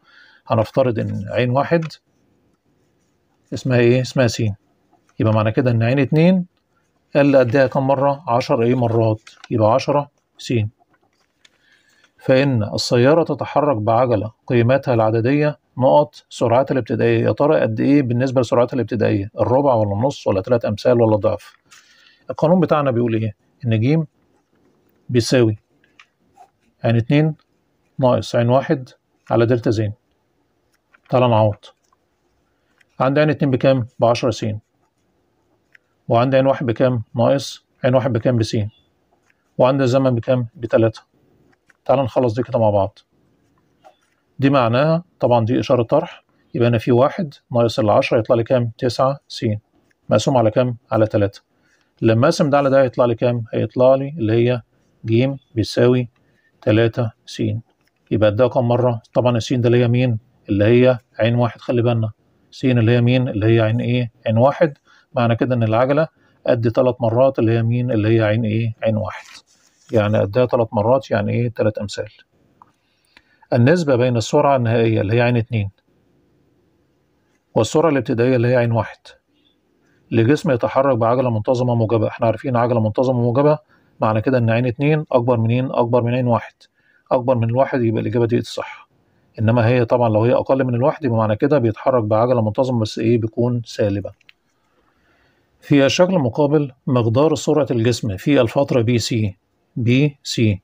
هنفترض إن عين واحد اسمها إيه اسمها س يبقى معنى كده ان عين اتنين قال قدها إيه كم مرة؟ عشر ايه مرات يبقى عشرة س فإن السيارة تتحرك بعجلة قيمتها العددية نقط سرعتها الابتدائية يا ترى قد إيه بالنسبة لسرعتها الابتدائية؟ الربع ولا النص ولا تلات أمثال ولا ضعف؟ القانون بتاعنا بيقول إيه؟ إن ج بيساوي عين اتنين ناقص عين واحد على دلتا زين تعالى نعوض عند عين اتنين بكام؟ بعشرة س وعندي عين واحد بكام ناقص عين واحد بكام ب س وعندي الزمن بكام بتلاتة تعال نخلص دي كده مع بعض دي معناها طبعا دي إشارة طرح يبقى أنا في واحد ناقص العشرة يطلع لي كام تسعة س مقسوم على كام على تلاتة لما أقسم ده على ده هيطلع لي كام هيطلع لي اللي هي ج بيساوي تلاتة س يبقى ده كم مرة طبعا السين ده اللي هي مين اللي هي عين واحد خلي بالنا س اللي هي مين اللي هي عين ايه عين واحد معنى كده ان العجله قد ثلاث مرات اللي هي مين اللي هي عين ايه عين واحد يعني قدها ثلاث مرات يعني ايه ثلاث امثال النسبه بين السرعه النهائيه اللي هي عين اتنين والسرعه الابتدائيه اللي هي عين واحد لجسم يتحرك بعجله منتظمه موجبه احنا عارفين عجله منتظمه موجبه معنى كده ان عين اتنين اكبر منين اكبر من عين واحد اكبر من الواحد يبقى الاجابه دي الصح انما هي طبعا لو هي اقل من الواحد يبقى معنى كده بيتحرك بعجله منتظمه بس ايه بيكون سالبه في الشكل مقابل مقدار سرعة الجسم في الفترة بي سي بي سي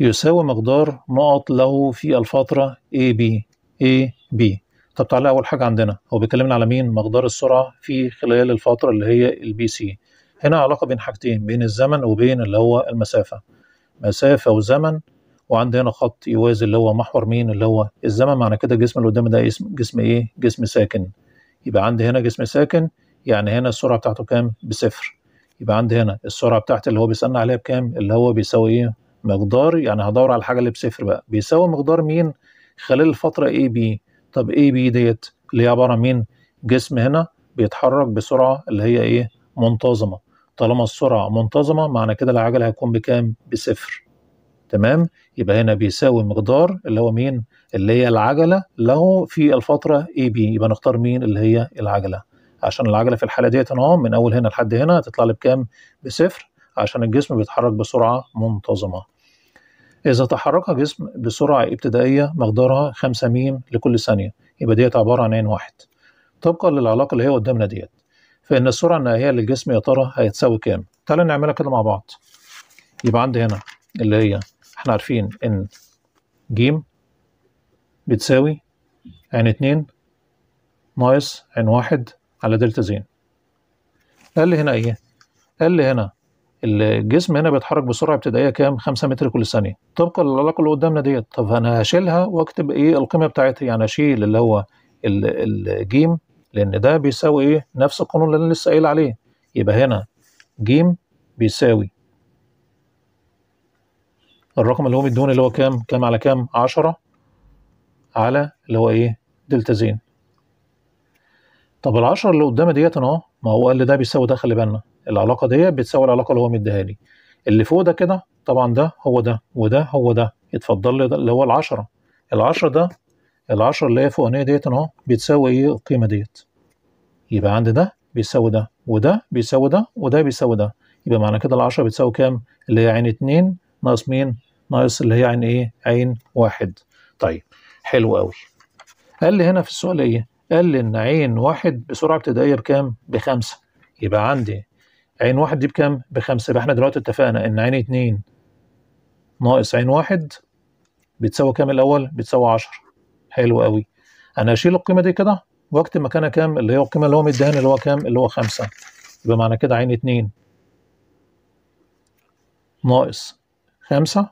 يساوي مقدار نقط له في الفترة اي بي اي بي طب تعالى أول حاجة عندنا هو بيكلمنا على مين مقدار السرعة في خلال الفترة اللي هي البي سي هنا علاقة بين حاجتين بين الزمن وبين اللي هو المسافة مسافة وزمن وعندنا هنا خط يوازي اللي هو محور مين اللي هو الزمن معنى كده الجسم اللي قدام ده اسم جسم ايه جسم ساكن يبقى عندي هنا جسم ساكن يعني هنا السرعه بتاعته كام بصفر يبقى عندي هنا السرعه بتاعتي اللي هو بيسالني عليها بكام اللي هو بيساوي ايه مقدار يعني هدور على الحاجه اللي بصفر بقى بيساوي مقدار مين خلال الفتره اي بي طب اي بي ديت اللي هي عباره مين جسم هنا بيتحرك بسرعه اللي هي ايه منتظمه طالما السرعه منتظمه معنى كده العجله هيكون بكام بصفر تمام يبقى هنا بيساوي مقدار اللي هو مين اللي هي العجله له في الفتره اي بي يبقى نختار مين اللي هي العجله عشان العجله في الحاله ديت اهو من اول هنا لحد هنا هتطلع لي بكام؟ بصفر عشان الجسم بيتحرك بسرعه منتظمه. اذا تحرك جسم بسرعه ابتدائيه مقدارها 5 م لكل ثانيه يبقى ديت عباره عن عين واحد. طبقا للعلاقه اللي هي قدامنا ديت فان السرعه النهائيه للجسم يا ترى هتساوي كام؟ تعالى نعملها كده مع بعض. يبقى عندي هنا اللي هي احنا عارفين ان ج بتساوي عين اتنين ناقص عين واحد على دلتا زين قال لي هنا ايه قال لي هنا الجسم هنا بيتحرك بسرعه ابتدائيه كام 5 متر كل ثانيه طبقا للعلاقه اللي قدامنا ديت طب انا هشيلها واكتب ايه القيمه بتاعتها يعني اشيل اللي هو الجيم لان ده بيساوي ايه نفس القانون اللي انا لسه قايل عليه يبقى هنا جيم بيساوي الرقم اللي هو مدوني اللي هو كام كام على كام 10 على اللي هو ايه دلتا زين طب العشرة اللي قدامي ديت اهو ما هو قال لي ده بيساوي ده خلي بالنا العلاقة ديت بتساوي العلاقة اللي هو مديها لي اللي فوق ده كده طبعا ده هو ده وده هو ده اتفضل لي اللي هو العشرة العشرة ده العشرة اللي هي فوقانية ديت اهو بتساوي ايه القيمة ديت يبقى عندي ده بيساوي ده وده بيساوي ده وده بيساوي ده يبقى معنى كده العشرة بتساوي كام اللي هي عين اتنين ناقص مين ناقص اللي هي عين ايه عين واحد طيب حلو قوي قال لي هنا في السؤال ايه قال لي إن عين واحد بسرعة ابتدائية بكام؟ بخمسة يبقى عندي عين واحد دي بكام؟ بخمسة يبقى احنا دلوقتي اتفقنا إن عين اتنين ناقص عين واحد بتساوي كام الأول؟ بتساوي 10 حلو قوي أنا هشيل القيمة دي كده واكتب مكانها كام؟ اللي هي القيمة اللي هو مديهاني اللي هو كام؟ اللي هو خمسة يبقى معنى كده عين اتنين ناقص خمسة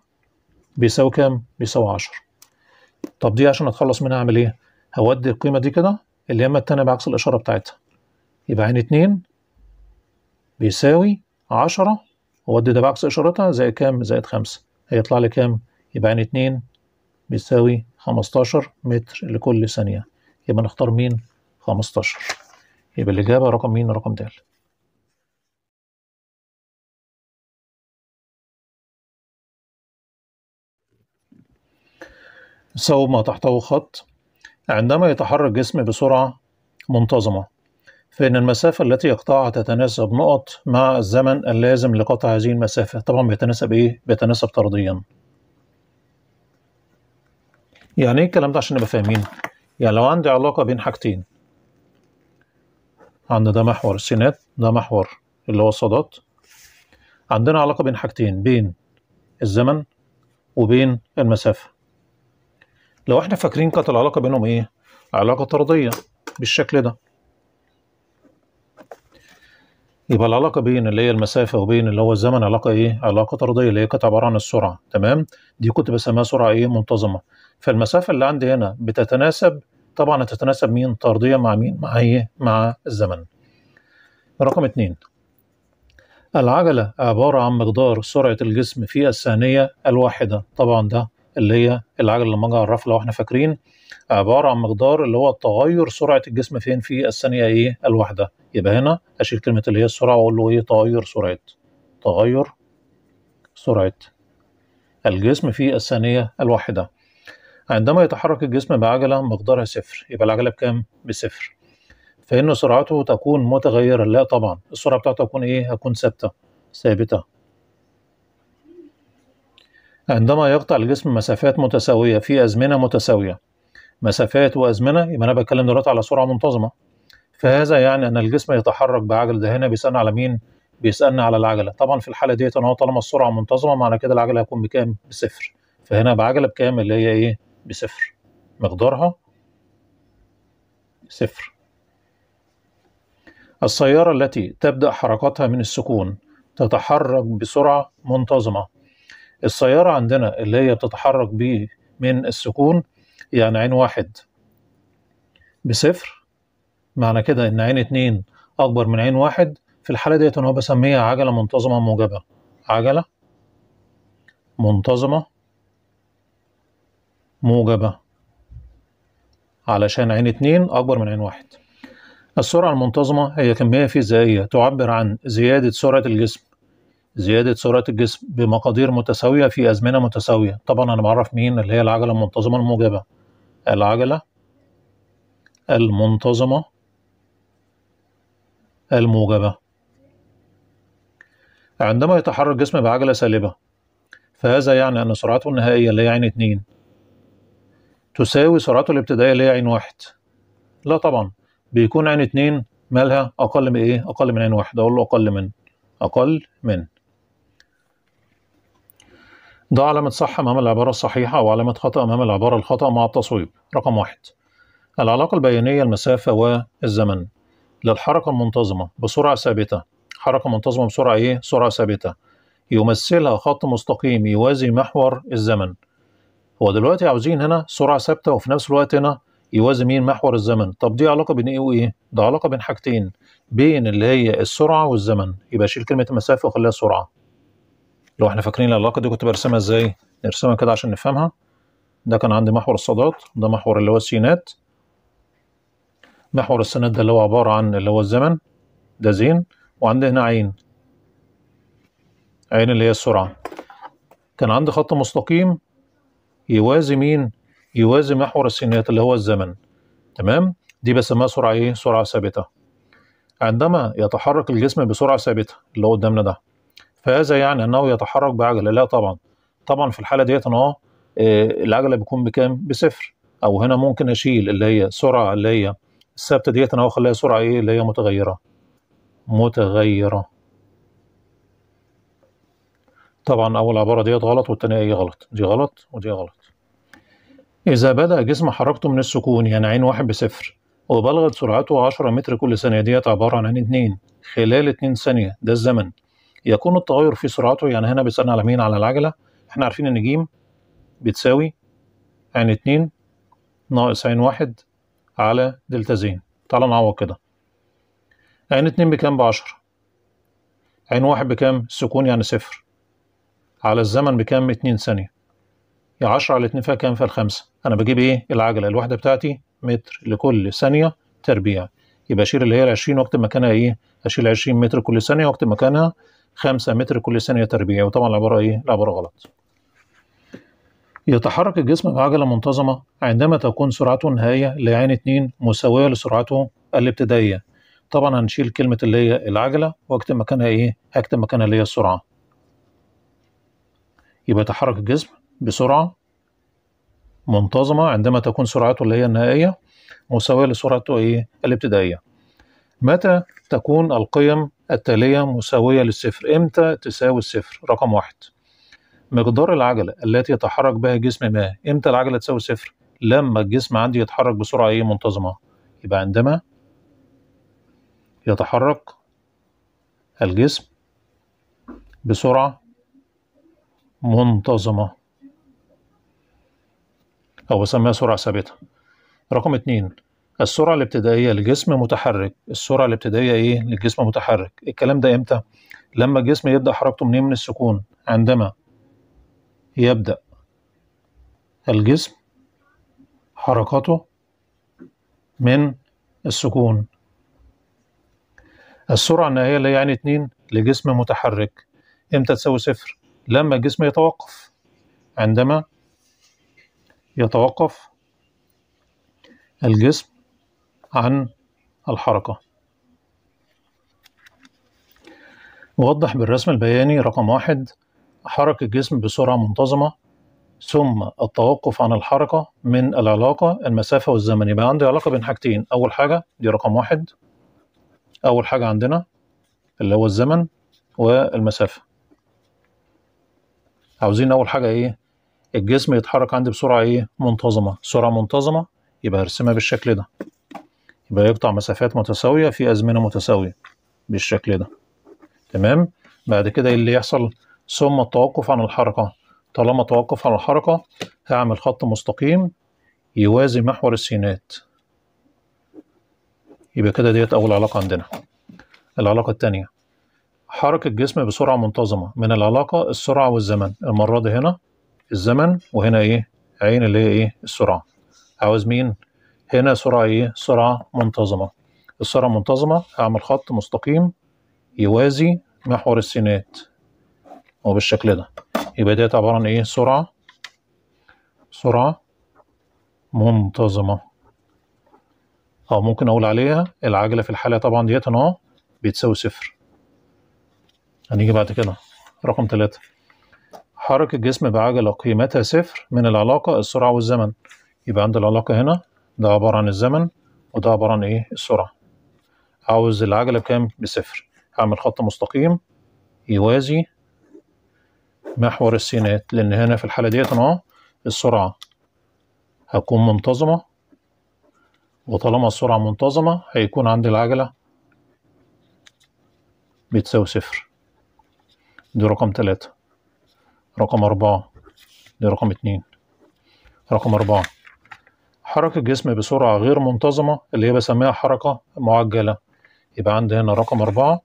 بيساوي كام؟ بيساوي 10 طب دي عشان أتخلص منها أعمل إيه؟ هودي القيمة دي كده اليمة التانية بعكس الإشارة بتاعتها يبقى عين اتنين بيساوي عشرة وأودي ده بعكس إشارتها زائد كام زائد خمسة هيطلع لي كام يبقى عين اتنين بيساوي خمستاشر متر لكل ثانية يبقى نختار مين خمستاشر يبقى الإجابة رقم مين رقم د سو ما تحته خط عندما يتحرك جسم بسرعة منتظمة فإن المسافة التي يقطعها تتناسب نقط مع الزمن اللازم لقطع هذه المسافة طبعا بيتناسب إيه؟ بيتناسب طرديا يعني إيه الكلام ده عشان نبقى فاهمين؟ يعني لو عندي علاقة بين حاجتين عندنا ده محور السينات ده محور اللي هو الصادات عندنا علاقة بين حاجتين بين الزمن وبين المسافة لو احنا فاكرين كانت العلاقه بينهم ايه علاقه طرديه بالشكل ده يبقى العلاقه بين اللي هي المسافه وبين اللي هو الزمن علاقه ايه علاقه طرديه اللي هي كانت عباره عن السرعه تمام دي كنت بسميها سرعه ايه منتظمه فالمسافه اللي عندي هنا بتتناسب طبعا هتتناسب مين طرديه مع مين مع ايه مع الزمن رقم اتنين العجلة عبارة عن مقدار سرعة الجسم في الثانية الواحدة طبعا ده اللي هي العجل اللمجه على الرف لو احنا فاكرين عباره عن مقدار اللي هو تغير سرعه الجسم فين في الثانيه ايه الواحده يبقى هنا اشيل كلمه اللي هي السرعه واقول له ايه تغير سرعه تغير سرعه الجسم في الثانيه الواحده عندما يتحرك الجسم بعجله مقدارها صفر يبقى العجله بكام بصفر فإن سرعته تكون متغيرة لا طبعا السرعة بتاعته هتكون إيه؟ هتكون ثابتة ثابتة عندما يقطع الجسم مسافات متساوية في أزمنة متساوية مسافات وأزمنة يبقى أنا بتكلم دلوقتي على سرعة منتظمة فهذا يعني أن الجسم يتحرك بعجل ده هنا بيسألنا على مين؟ بيسألنا على العجلة طبعا في الحالة ديت أنا طالما السرعة منتظمة معنى كده العجلة هتكون بكام؟ بصفر فهنا بعجلة بكام اللي هي إيه؟ بصفر مقدارها صفر السيارة التي تبدأ حركتها من السكون تتحرك بسرعة منتظمة السيارة عندنا اللي هي بتتحرك بيه من السكون يعني عين واحد بصفر معنى كده إن عين اتنين أكبر من عين واحد في الحالة ديت أنا بسميها عجلة منتظمة موجبة عجلة منتظمة موجبة علشان عين اتنين أكبر من عين واحد السرعة المنتظمة هي كمية فيزيائية تعبر عن زيادة سرعة الجسم زياده سرعه الجسم بمقادير متساويه في ازمنه متساويه طبعا انا بعرف مين اللي هي العجله المنتظمه الموجبه العجله المنتظمه الموجبه عندما يتحرك الجسم بعجله سالبه فهذا يعني ان سرعته النهائيه اللي هي عين اتنين تساوي سرعته الابتدائيه اللي هي عين واحد لا طبعا بيكون عين اتنين مالها اقل من ايه اقل من عين واحد اقول له اقل من اقل من ضع علامة صح أمام العبارة الصحيحة أو علامة خطأ أمام العبارة الخطأ مع التصويب رقم واحد العلاقة البيانية المسافة والزمن للحركة المنتظمة بسرعة ثابتة حركة منتظمة بسرعة إيه؟ سرعة ثابتة يمثلها خط مستقيم يوازي محور الزمن هو دلوقتي عاوزين هنا سرعة ثابتة وفي نفس الوقت هنا يوازي مين محور الزمن طب دي علاقة بين إيه وإيه؟ ده علاقة بين حاجتين بين اللي هي السرعة والزمن يبقى شيل كلمة مسافة وخليها سرعة لو احنا فاكرين العلاقة دي كنت برسمها ازاي نرسمها كده عشان نفهمها ده كان عندي محور الصادات ده محور اللي هو السينات محور السينات ده اللي هو عبارة عن اللي هو الزمن ده زين وعندي هنا عين عين اللي هي السرعة كان عندي خط مستقيم يوازي مين يوازي محور السينات اللي هو الزمن تمام دي بسميها سرعة ايه سرعة ثابتة عندما يتحرك الجسم بسرعة ثابتة اللي هو قدامنا ده فهذا يعني انه يتحرك بعجله لا طبعا طبعا في الحاله ديت انا اه العجله بيكون بكام بصفر او هنا ممكن اشيل اللي هي سرعه اللي هي الثابته ديت انا اخليها سرعه ايه اللي هي متغيره متغيره طبعا اول عباره ديت غلط والثانيه ايه غلط دي غلط ودي غلط اذا بدا جسم حركته من السكون يعني عين واحد بصفر وبلغت سرعته 10 متر كل ثانيه ديت عباره عن عين اتنين خلال اتنين ثانيه ده الزمن يكون التغير في سرعته يعني هنا بيسألنا على مين على العجلة احنا عارفين ان ج بتساوي عين اتنين ناقص عين واحد على دلتا زين تعالى نعوض كده عين اتنين بكام بعشرة عين واحد بكام سكون يعني صفر على الزمن بكام اتنين ثانية يا عشرة على اتنين فيها كام فيها الخمسة أنا بجيب إيه العجلة الواحدة بتاعتي متر لكل ثانية تربيع يبقى أشيل اللي هي العشرين وأكتب مكانها إيه أشيل عشرين متر كل ثانية وأكتب مكانها 5 متر كل ثانية تربيع وطبعا العبارة إيه؟ العبارة غلط. يتحرك الجسم بعجلة منتظمة عندما تكون سرعته النهائية لعين اتنين مساوية لسرعته الابتدائية. طبعا هنشيل كلمة اللي هي العجلة واكتب مكانها إيه؟ هكتب مكانها اللي هي السرعة. يبقى يتحرك الجسم بسرعة منتظمة عندما تكون سرعته اللي هي النهائية مساوية لسرعته إيه؟ الابتدائية. متى تكون القيم التالية مساوية للصفر إمتى تساوي الصفر رقم واحد مقدار العجلة التي يتحرك بها جسم ما إمتى العجلة تساوي صفر لما الجسم عندي يتحرك بسرعة إيه منتظمة يبقى عندما يتحرك الجسم بسرعة منتظمة أو بسميها سرعة ثابتة رقم اتنين السرعة الابتدائية لجسم متحرك السرعة الابتدائية إيه للجسم متحرك الكلام ده إمتى لما الجسم يبدأ حركته منين من السكون عندما يبدأ الجسم حركته من السكون السرعة النهائية اللي يعني اتنين لجسم متحرك امتى تساوي صفر لما الجسم يتوقف عندما يتوقف الجسم عن الحركة وضح بالرسم البياني رقم واحد حركة الجسم بسرعة منتظمة ثم التوقف عن الحركة من العلاقة المسافة والزمن يبقى عندي علاقة بين حاجتين أول حاجة دي رقم واحد أول حاجة عندنا اللي هو الزمن والمسافة عاوزين أول حاجة إيه الجسم يتحرك عندي بسرعة إيه منتظمة سرعة منتظمة يبقى هرسمها بالشكل ده يبقى يقطع مسافات متساوية في أزمنة متساوية بالشكل ده تمام بعد كده اللي يحصل ثم التوقف عن الحركة طالما توقف عن الحركة هعمل خط مستقيم يوازي محور السينات يبقى كده ديت أول علاقة عندنا العلاقة التانية حركة الجسم بسرعة منتظمة من العلاقة السرعة والزمن المرة دي هنا الزمن وهنا إيه عين اللي هي إيه السرعة عاوز مين هنا سرعة إيه؟ سرعة منتظمة السرعة منتظمة هعمل خط مستقيم يوازي محور السينات هو بالشكل ده يبقى ديت عبارة عن إيه سرعة سرعة منتظمة أو ممكن أقول عليها العجلة في الحالة طبعا ديت أهو بتساوي صفر هنيجي بعد كده رقم تلاتة حرك الجسم بعجلة قيمتها صفر من العلاقة السرعة والزمن يبقى عند العلاقة هنا ده عبارة عن الزمن وده عبارة عن ايه السرعة عاوز العجلة بكام بصفر هعمل خط مستقيم يوازي محور السينات لان هنا في الحالة ديت انا السرعة هتكون منتظمة وطالما السرعة منتظمة هيكون عندي العجلة بتساوي صفر دي رقم تلاتة رقم أربعة دي رقم اتنين رقم أربعة حركة الجسم بسرعة غير منتظمة اللي هي بسميها حركة معجلة يبقى عندي هنا رقم أربعة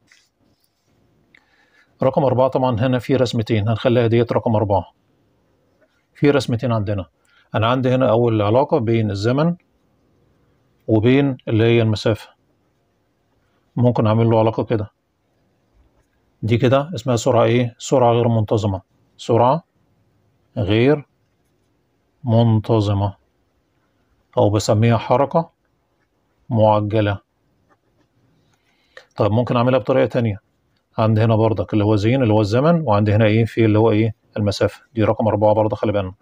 رقم أربعة طبعا هنا في رسمتين هنخليها ديت رقم أربعة في رسمتين عندنا أنا عندي هنا أول علاقة بين الزمن وبين اللي هي المسافة ممكن أعمل له علاقة كده دي كده اسمها سرعة إيه؟ سرعة غير منتظمة سرعة غير منتظمة أو بسميها حركة معجلة طيب ممكن أعملها بطريقة تانية عند هنا بردك اللي هو زين اللي هو الزمن وعند هنا إيه في اللي هو إيه المسافة دي رقم أربعة برضه خلي بالنا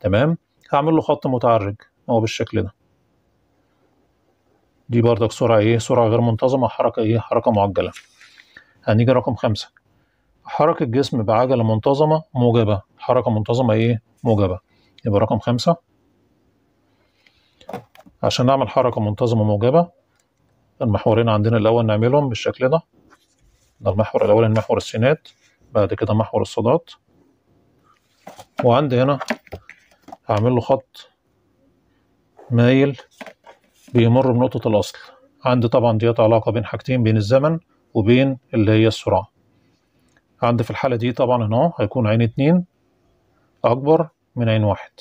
تمام هعمل له خط متعرج هو بالشكل ده دي بردك سرعة إيه سرعة غير منتظمة حركة إيه حركة معجلة هنيجي رقم خمسة حركة جسم بعجلة منتظمة موجبة حركة منتظمة إيه موجبة يبقى رقم خمسة عشان نعمل حركة منتظمة موجبة المحورين عندنا الأول نعملهم بالشكل ده ده المحور الأول محور السينات بعد كده محور الصادات وعندي هنا هعمل له خط مايل بيمر بنقطة الأصل عندي طبعا ديت علاقة بين حاجتين بين الزمن وبين اللي هي السرعة عندي في الحالة دي طبعا هنا هيكون عين اتنين أكبر من عين واحد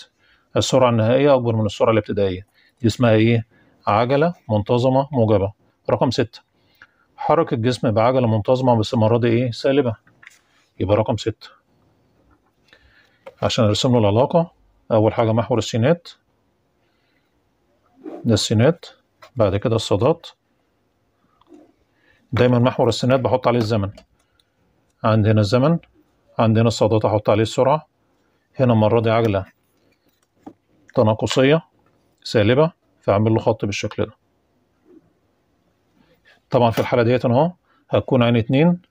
السرعة النهائية أكبر من السرعة الابتدائية دي اسمها ايه عجله منتظمه موجبه رقم ستة حرك الجسم بعجله منتظمه بس المره دي ايه سالبه يبقى رقم ستة عشان ارسم له العلاقه اول حاجه محور السينات ده السينات بعد كده الصادات دايما محور السينات بحط عليه الزمن عندنا الزمن عندنا الصادات احط عليه السرعه هنا المره دي عجله تناقصيه سالبه فاعمل له خط بالشكل ده طبعا في الحاله ديت اهو هتكون عين اتنين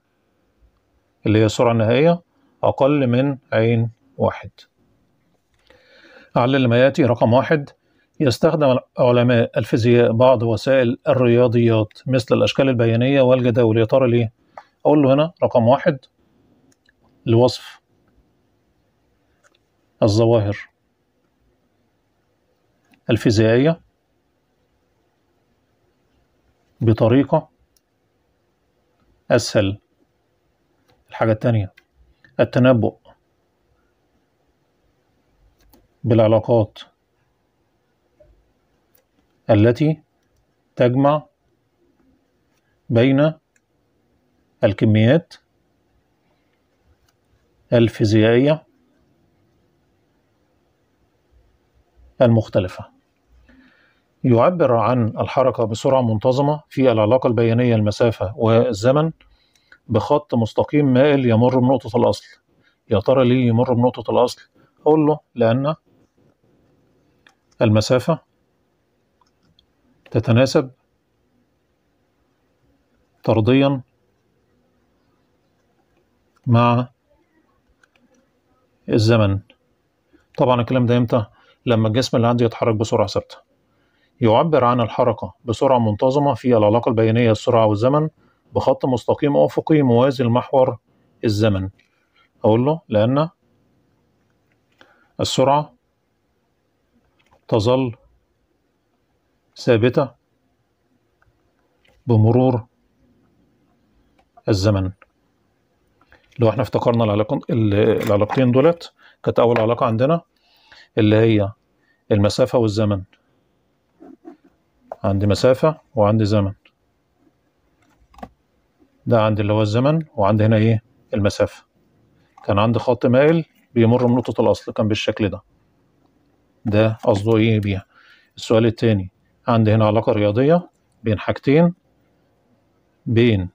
اللي هي السرعه النهائيه اقل من عين واحد علل ما ياتي رقم واحد يستخدم علماء الفيزياء بعض وسائل الرياضيات مثل الأشكال البيانية والجداول يا ترى ليه؟ أقول له هنا رقم واحد لوصف الظواهر الفيزيائية بطريقة أسهل الحاجة التانية التنبؤ بالعلاقات التي تجمع بين الكميات الفيزيائية المختلفة يعبر عن الحركة بسرعة منتظمة في العلاقة البيانية المسافة والزمن بخط مستقيم مائل يمر بنقطة الأصل يا ترى ليه يمر بنقطة الأصل؟ أقول له لأن المسافة تتناسب طرديا مع الزمن طبعا الكلام ده امتى لما الجسم اللي عندي يتحرك بسرعه ثابته يعبر عن الحركة بسرعة منتظمة في العلاقة البيانية السرعة والزمن بخط مستقيم أفقي موازي لمحور الزمن أقول له لأن السرعة تظل ثابتة بمرور الزمن لو احنا افتكرنا العلاقة العلاقتين دولت كانت أول علاقة عندنا اللي هي المسافة والزمن عندي مسافة وعندي زمن ده عندي اللي هو الزمن وعندي هنا ايه المسافة كان عندي خط مائل بيمر من نقطة الأصل كان بالشكل ده ده قصده ايه بيها السؤال التاني عندي هنا علاقة رياضية بين حاجتين بين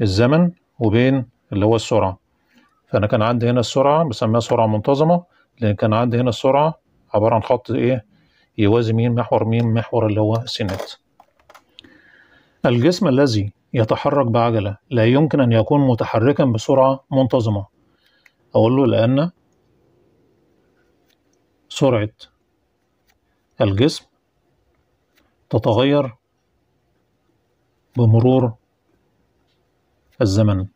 الزمن وبين اللي هو السرعة فأنا كان عندي هنا السرعة بسميها سرعة منتظمة لأن كان عندي هنا السرعة عبارة عن خط إيه يوازي مين محور مين محور اللي هو سينات الجسم الذي يتحرك بعجلة لا يمكن أن يكون متحركا بسرعة منتظمة أقول له لأن سرعة الجسم تتغير بمرور الزمن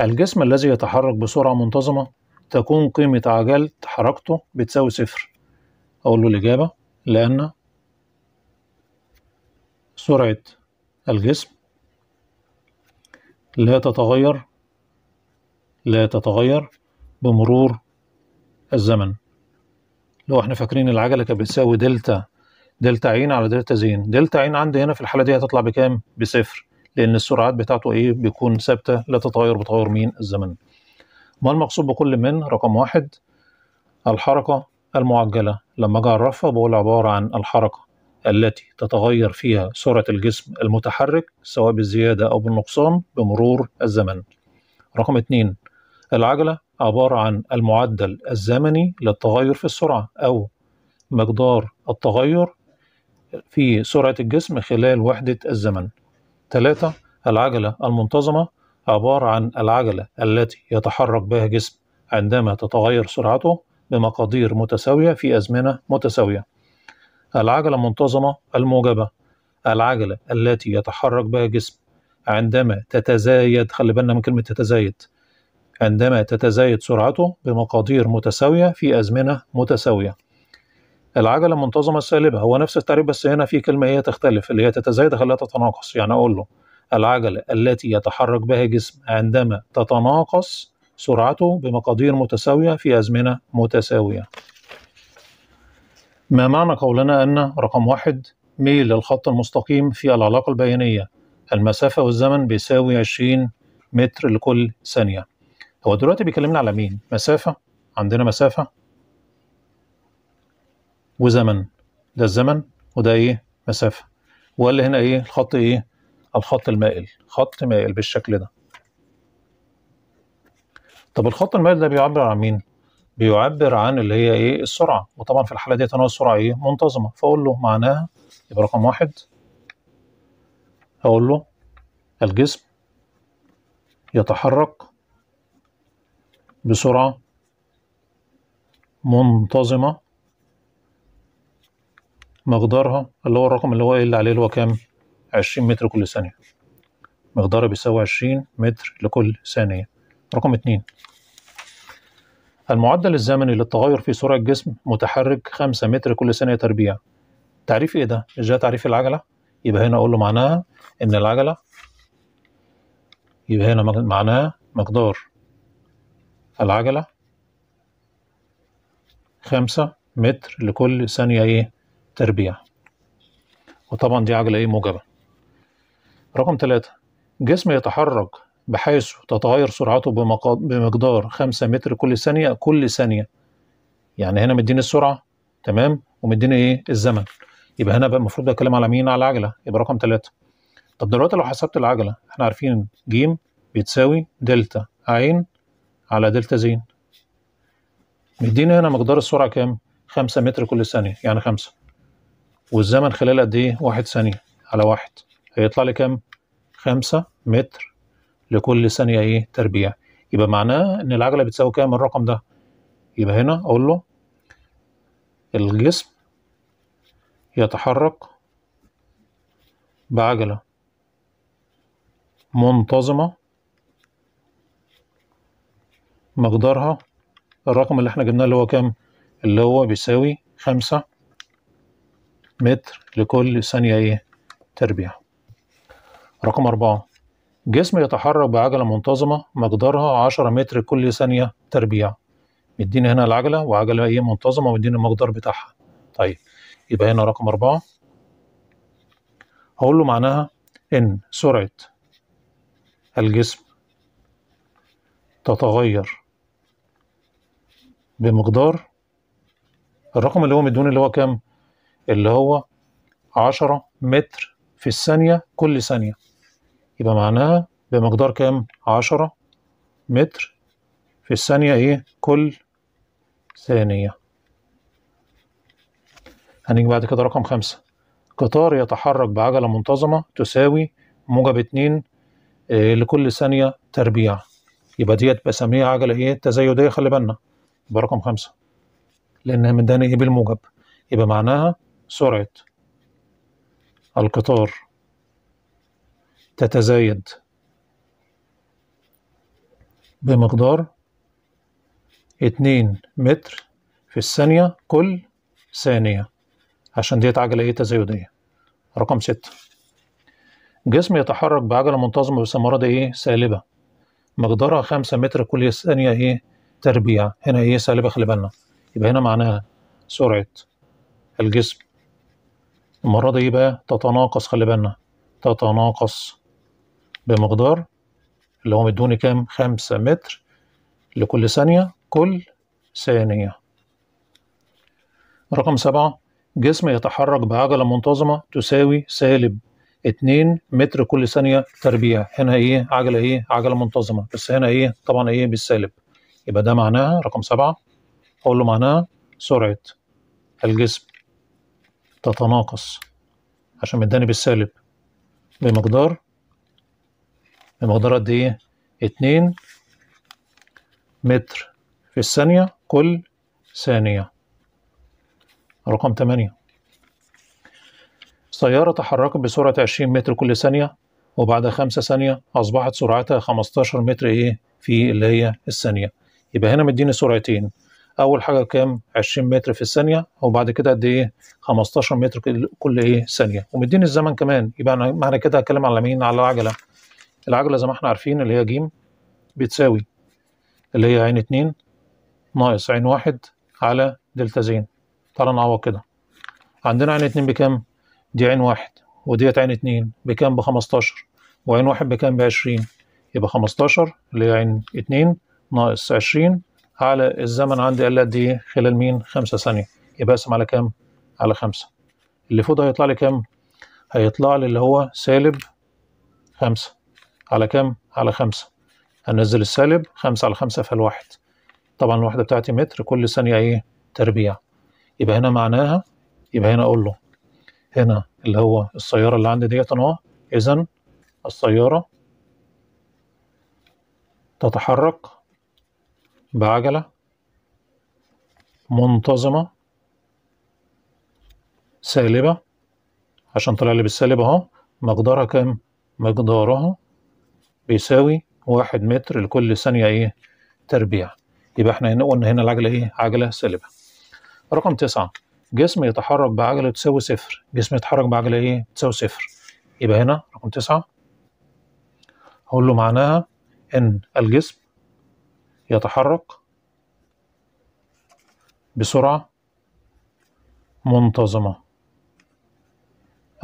الجسم الذي يتحرك بسرعة منتظمة تكون قيمة عجلة حركته بتساوي صفر أقول له الإجابة لأن سرعة الجسم لا تتغير لا تتغير بمرور الزمن لو احنا فاكرين العجلة كانت بتساوي دلتا دلتا عين على دلتا زين دلتا عين عندي هنا في الحالة دي هتطلع بكام بصفر لأن السرعات بتاعته إيه بيكون ثابتة لا تتغير بتغير مين الزمن ما المقصود بكل من رقم واحد الحركة المعجلة لما أجي أعرفها بقول عبارة عن الحركة التي تتغير فيها سرعة الجسم المتحرك سواء بالزيادة أو بالنقصان بمرور الزمن. رقم اتنين العجلة عبارة عن المعدل الزمني للتغير في السرعة أو مقدار التغير في سرعة الجسم خلال وحدة الزمن. ثلاثة العجلة المنتظمة عبارة عن العجلة التي يتحرك بها جسم عندما تتغير سرعته بمقادير متساوية في أزمنة متساوية العجلة المنتظمة الموجبة العجلة التي يتحرك بها جسم عندما تتزايد خلي بالنا من كلمة تتزايد عندما تتزايد سرعته بمقادير متساوية في أزمنة متساوية العجلة المنتظمة السالبة هو نفس التعريف بس هنا في كلمة هي تختلف اللي هي تتزايد خليها تتناقص يعني أقول له العجلة التي يتحرك بها جسم عندما تتناقص سرعته بمقادير متساوية في أزمنة متساوية ما معنى قولنا أن رقم واحد ميل للخط المستقيم في العلاقة البيانية المسافة والزمن بيساوي 20 متر لكل ثانية هو دلوقتي بيكلمنا على مين؟ مسافة عندنا مسافة وزمن ده الزمن وده ايه؟ مسافة وقال لي هنا ايه؟ الخط ايه؟ الخط المائل خط مائل بالشكل ده طب الخط المائل ده بيعبر عن مين؟ بيعبر عن اللي هي ايه السرعه وطبعا في الحاله دي انا السرعه ايه منتظمه فاقول له معناها يبقى رقم واحد هقول له الجسم يتحرك بسرعه منتظمه مقدارها اللي هو الرقم اللي هو اللي عليه اللي هو كام 20 متر كل ثانيه مقدارها بيساوي 20 متر لكل ثانيه رقم اتنين المعدل الزمني للتغير في سرعة الجسم متحرك 5 متر كل ثانية تربيع تعريف ايه ده؟ مش ده تعريف العجلة؟ يبقى هنا اقول له معناها ان العجلة يبقى هنا معناها مقدار العجلة خمسة متر لكل ثانية ايه؟ تربيع وطبعا دي عجلة ايه موجبة رقم ثلاثة جسم يتحرك بحيث تتغير سرعته بمقدار 5 متر كل ثانية كل ثانية يعني هنا مديني السرعة تمام ومديني ايه الزمن يبقى هنا بقى المفروض بتكلم على مين على العجلة يبقى رقم ثلاثة طب دلوقتي لو حسبت العجلة احنا عارفين ج بتساوي دلتا عين على دلتا زين مديني هنا مقدار السرعة كام 5 متر كل ثانية يعني 5 والزمن خلال قد ايه 1 ثانية على 1 هيطلع لي كام 5 متر لكل ثانيه ايه تربيع يبقى معناه ان العجله بتساوي كام الرقم ده يبقى هنا اقول له الجسم يتحرك بعجله منتظمه مقدارها الرقم اللي احنا جبناه اللي هو كام اللي هو بيساوي خمسة متر لكل ثانية ايه تربيع رقم أربعة جسم يتحرك بعجلة منتظمة مقدارها 10 متر كل ثانية تربيع مديني هنا العجلة وعجلة ايه منتظمة ومديني المقدار بتاعها طيب يبقى هنا رقم أربعة هقول له معناها إن سرعة الجسم تتغير بمقدار الرقم اللي هو مدوني اللي هو كام؟ اللي هو 10 متر في الثانية كل ثانية يبقى معناها بمقدار كام عشرة متر في الثانية ايه كل ثانية هنيجي بعد كده رقم خمسة قطار يتحرك بعجلة منتظمة تساوي موجب اتنين إيه لكل ثانية تربيع يبقى ديت بسميها عجلة ايه تزايدية خلي بالنا يبقى رقم خمسة لأنها مداني ايه بالموجب يبقى معناها سرعة القطار تتزايد بمقدار اتنين متر في الثانية كل ثانية عشان ديت عجلة ايه تزايدية رقم ستة جسم يتحرك بعجلة منتظمة بسمارة ايه سالبة مقدارها خمسة متر كل ثانية ايه تربيع هنا ايه سالبة خلي بالنا يبقى هنا معناها سرعة الجسم المرة دي بقى تتناقص خلي بالنا تتناقص بمقدار اللي هو مدوني كام خمسة متر لكل ثانية كل ثانية رقم سبعة جسم يتحرك بعجلة منتظمة تساوي سالب اتنين متر كل ثانية تربيع هنا ايه عجلة ايه عجلة منتظمة بس هنا ايه طبعا ايه بالسالب يبقى ده معناها رقم سبعة أقول له معناها سرعة الجسم تتناقص عشان مداني بالسالب بمقدار المقدار قد ايه اتنين متر في الثانية كل ثانية رقم تمانية السيارة تحركت بسرعة عشرين متر كل ثانية وبعد خمسة ثانية أصبحت سرعتها خمستاشر متر إيه في اللي هي الثانية يبقى هنا مديني سرعتين أول حاجة كام عشرين متر في الثانية وبعد كده قد إيه خمستاشر متر كل إيه ثانية ومديني الزمن كمان يبقى معنى كده هتكلم على مين على العجلة العجلة زي ما احنا عارفين اللي هي جيم بتساوي اللي هي عين اتنين ناقص عين واحد على دلتا زين تعالى نعوض كده عندنا عين اتنين بكام؟ دي عين واحد وديت عين اتنين بكام؟ بخمستاشر وعين واحد بكام؟ بعشرين يبقى خمستاشر اللي هي عين اتنين ناقص عشرين على الزمن عندي قال قد ايه خلال مين؟ خمسة ثانية يبقى اقسم على كام؟ على خمسة اللي فوق ده هيطلع لي كام؟ هيطلع لي اللي هو سالب خمسة على كام؟ على خمسة هنزل السالب خمسة على خمسة الواحد طبعا الواحدة بتاعتي متر كل ثانية ايه؟ تربيع يبقى هنا معناها يبقى هنا اقول له هنا اللي هو السيارة اللي عندي ديت اهو اذا السيارة تتحرك بعجلة منتظمة سالبة عشان طلع لي بالسالب اهو مقدارها كام؟ مقدارها بيساوي واحد متر لكل ثانية ايه تربيع يبقى احنا هنا قلنا هنا العجلة ايه عجلة سالبة رقم تسعة جسم يتحرك بعجلة تساوي صفر جسم يتحرك بعجلة ايه تساوي صفر يبقى هنا رقم تسعة هقول له معناها ان الجسم يتحرك بسرعة منتظمة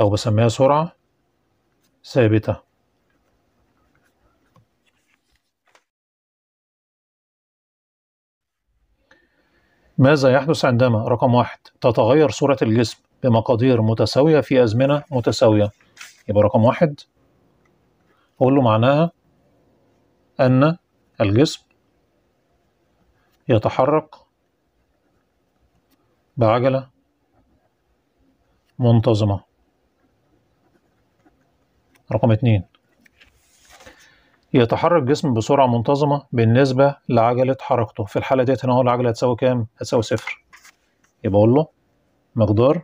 أو بسميها سرعة ثابتة ماذا يحدث عندما رقم واحد تتغير صورة الجسم بمقادير متساوية في أزمنة متساوية يبقى رقم واحد أقول له معناها أن الجسم يتحرك بعجلة منتظمة رقم اتنين يتحرك جسم بسرعة منتظمة بالنسبة لعجلة حركته في الحالة ديت هنا هو العجلة هتساوي كام؟ هتساوي صفر يبقى أقول له مقدار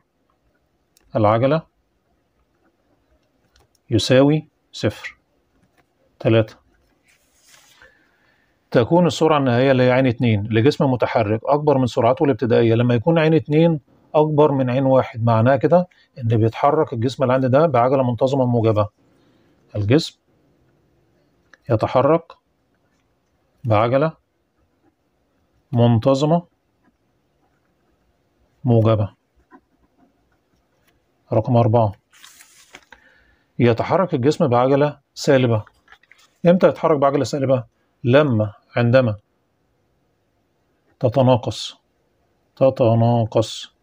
العجلة يساوي صفر تلاتة تكون السرعة النهائية اللي هي عين اتنين لجسم متحرك أكبر من سرعته الابتدائية لما يكون عين اتنين أكبر من عين واحد معناه كده إن بيتحرك الجسم اللي عندي ده بعجلة منتظمة موجبة الجسم يتحرك بعجلة منتظمة موجبة رقم أربعة يتحرك الجسم بعجلة سالبة إمتى يتحرك بعجلة سالبة؟ لما عندما تتناقص تتناقص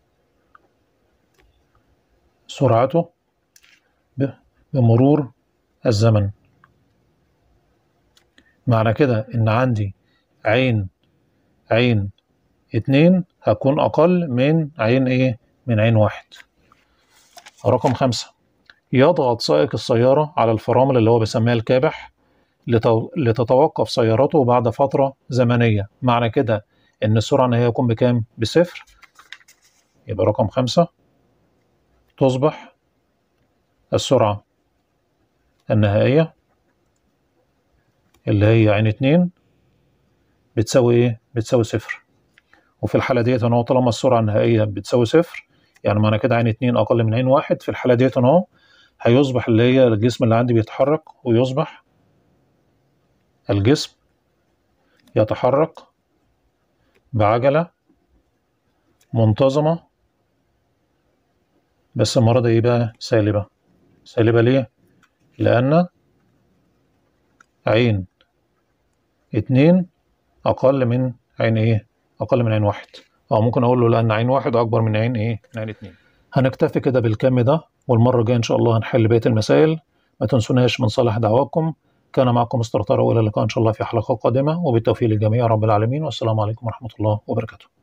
سرعته بمرور الزمن معنى كده إن عندي عين عين اتنين هتكون أقل من عين إيه؟ من عين واحد. رقم خمسة يضغط سائق السيارة على الفرامل اللي هو بيسميها الكابح لتتوقف سيارته بعد فترة زمنية معنى كده إن السرعة النهائية يكون بكام؟ بصفر يبقى رقم خمسة تصبح السرعة النهائية اللي هي عين اتنين بتساوي ايه؟ بتساوي صفر وفي الحالة ديت اهو طالما السرعة النهائية بتساوي صفر يعني معنى كده عين اتنين أقل من عين واحد في الحالة ديت اهو هيصبح اللي هي الجسم اللي عندي بيتحرك ويصبح الجسم يتحرك بعجلة منتظمة بس المرة دي ايه بقى سالبة سالبة ليه؟ لأن عين اتنين أقل من عين إيه؟ أقل من عين واحد أو ممكن أقول له لأن عين واحد أكبر من عين إيه؟ من عين اتنين هنكتفي كده بالكم ده والمرة الجاية إن شاء الله هنحل بقية المسائل ما تنسوناش من صالح دعواكم كان معكم مستر طارق وإلى اللقاء إن شاء الله في حلقة قادمة وبالتوفيق للجميع رب العالمين والسلام عليكم ورحمة الله وبركاته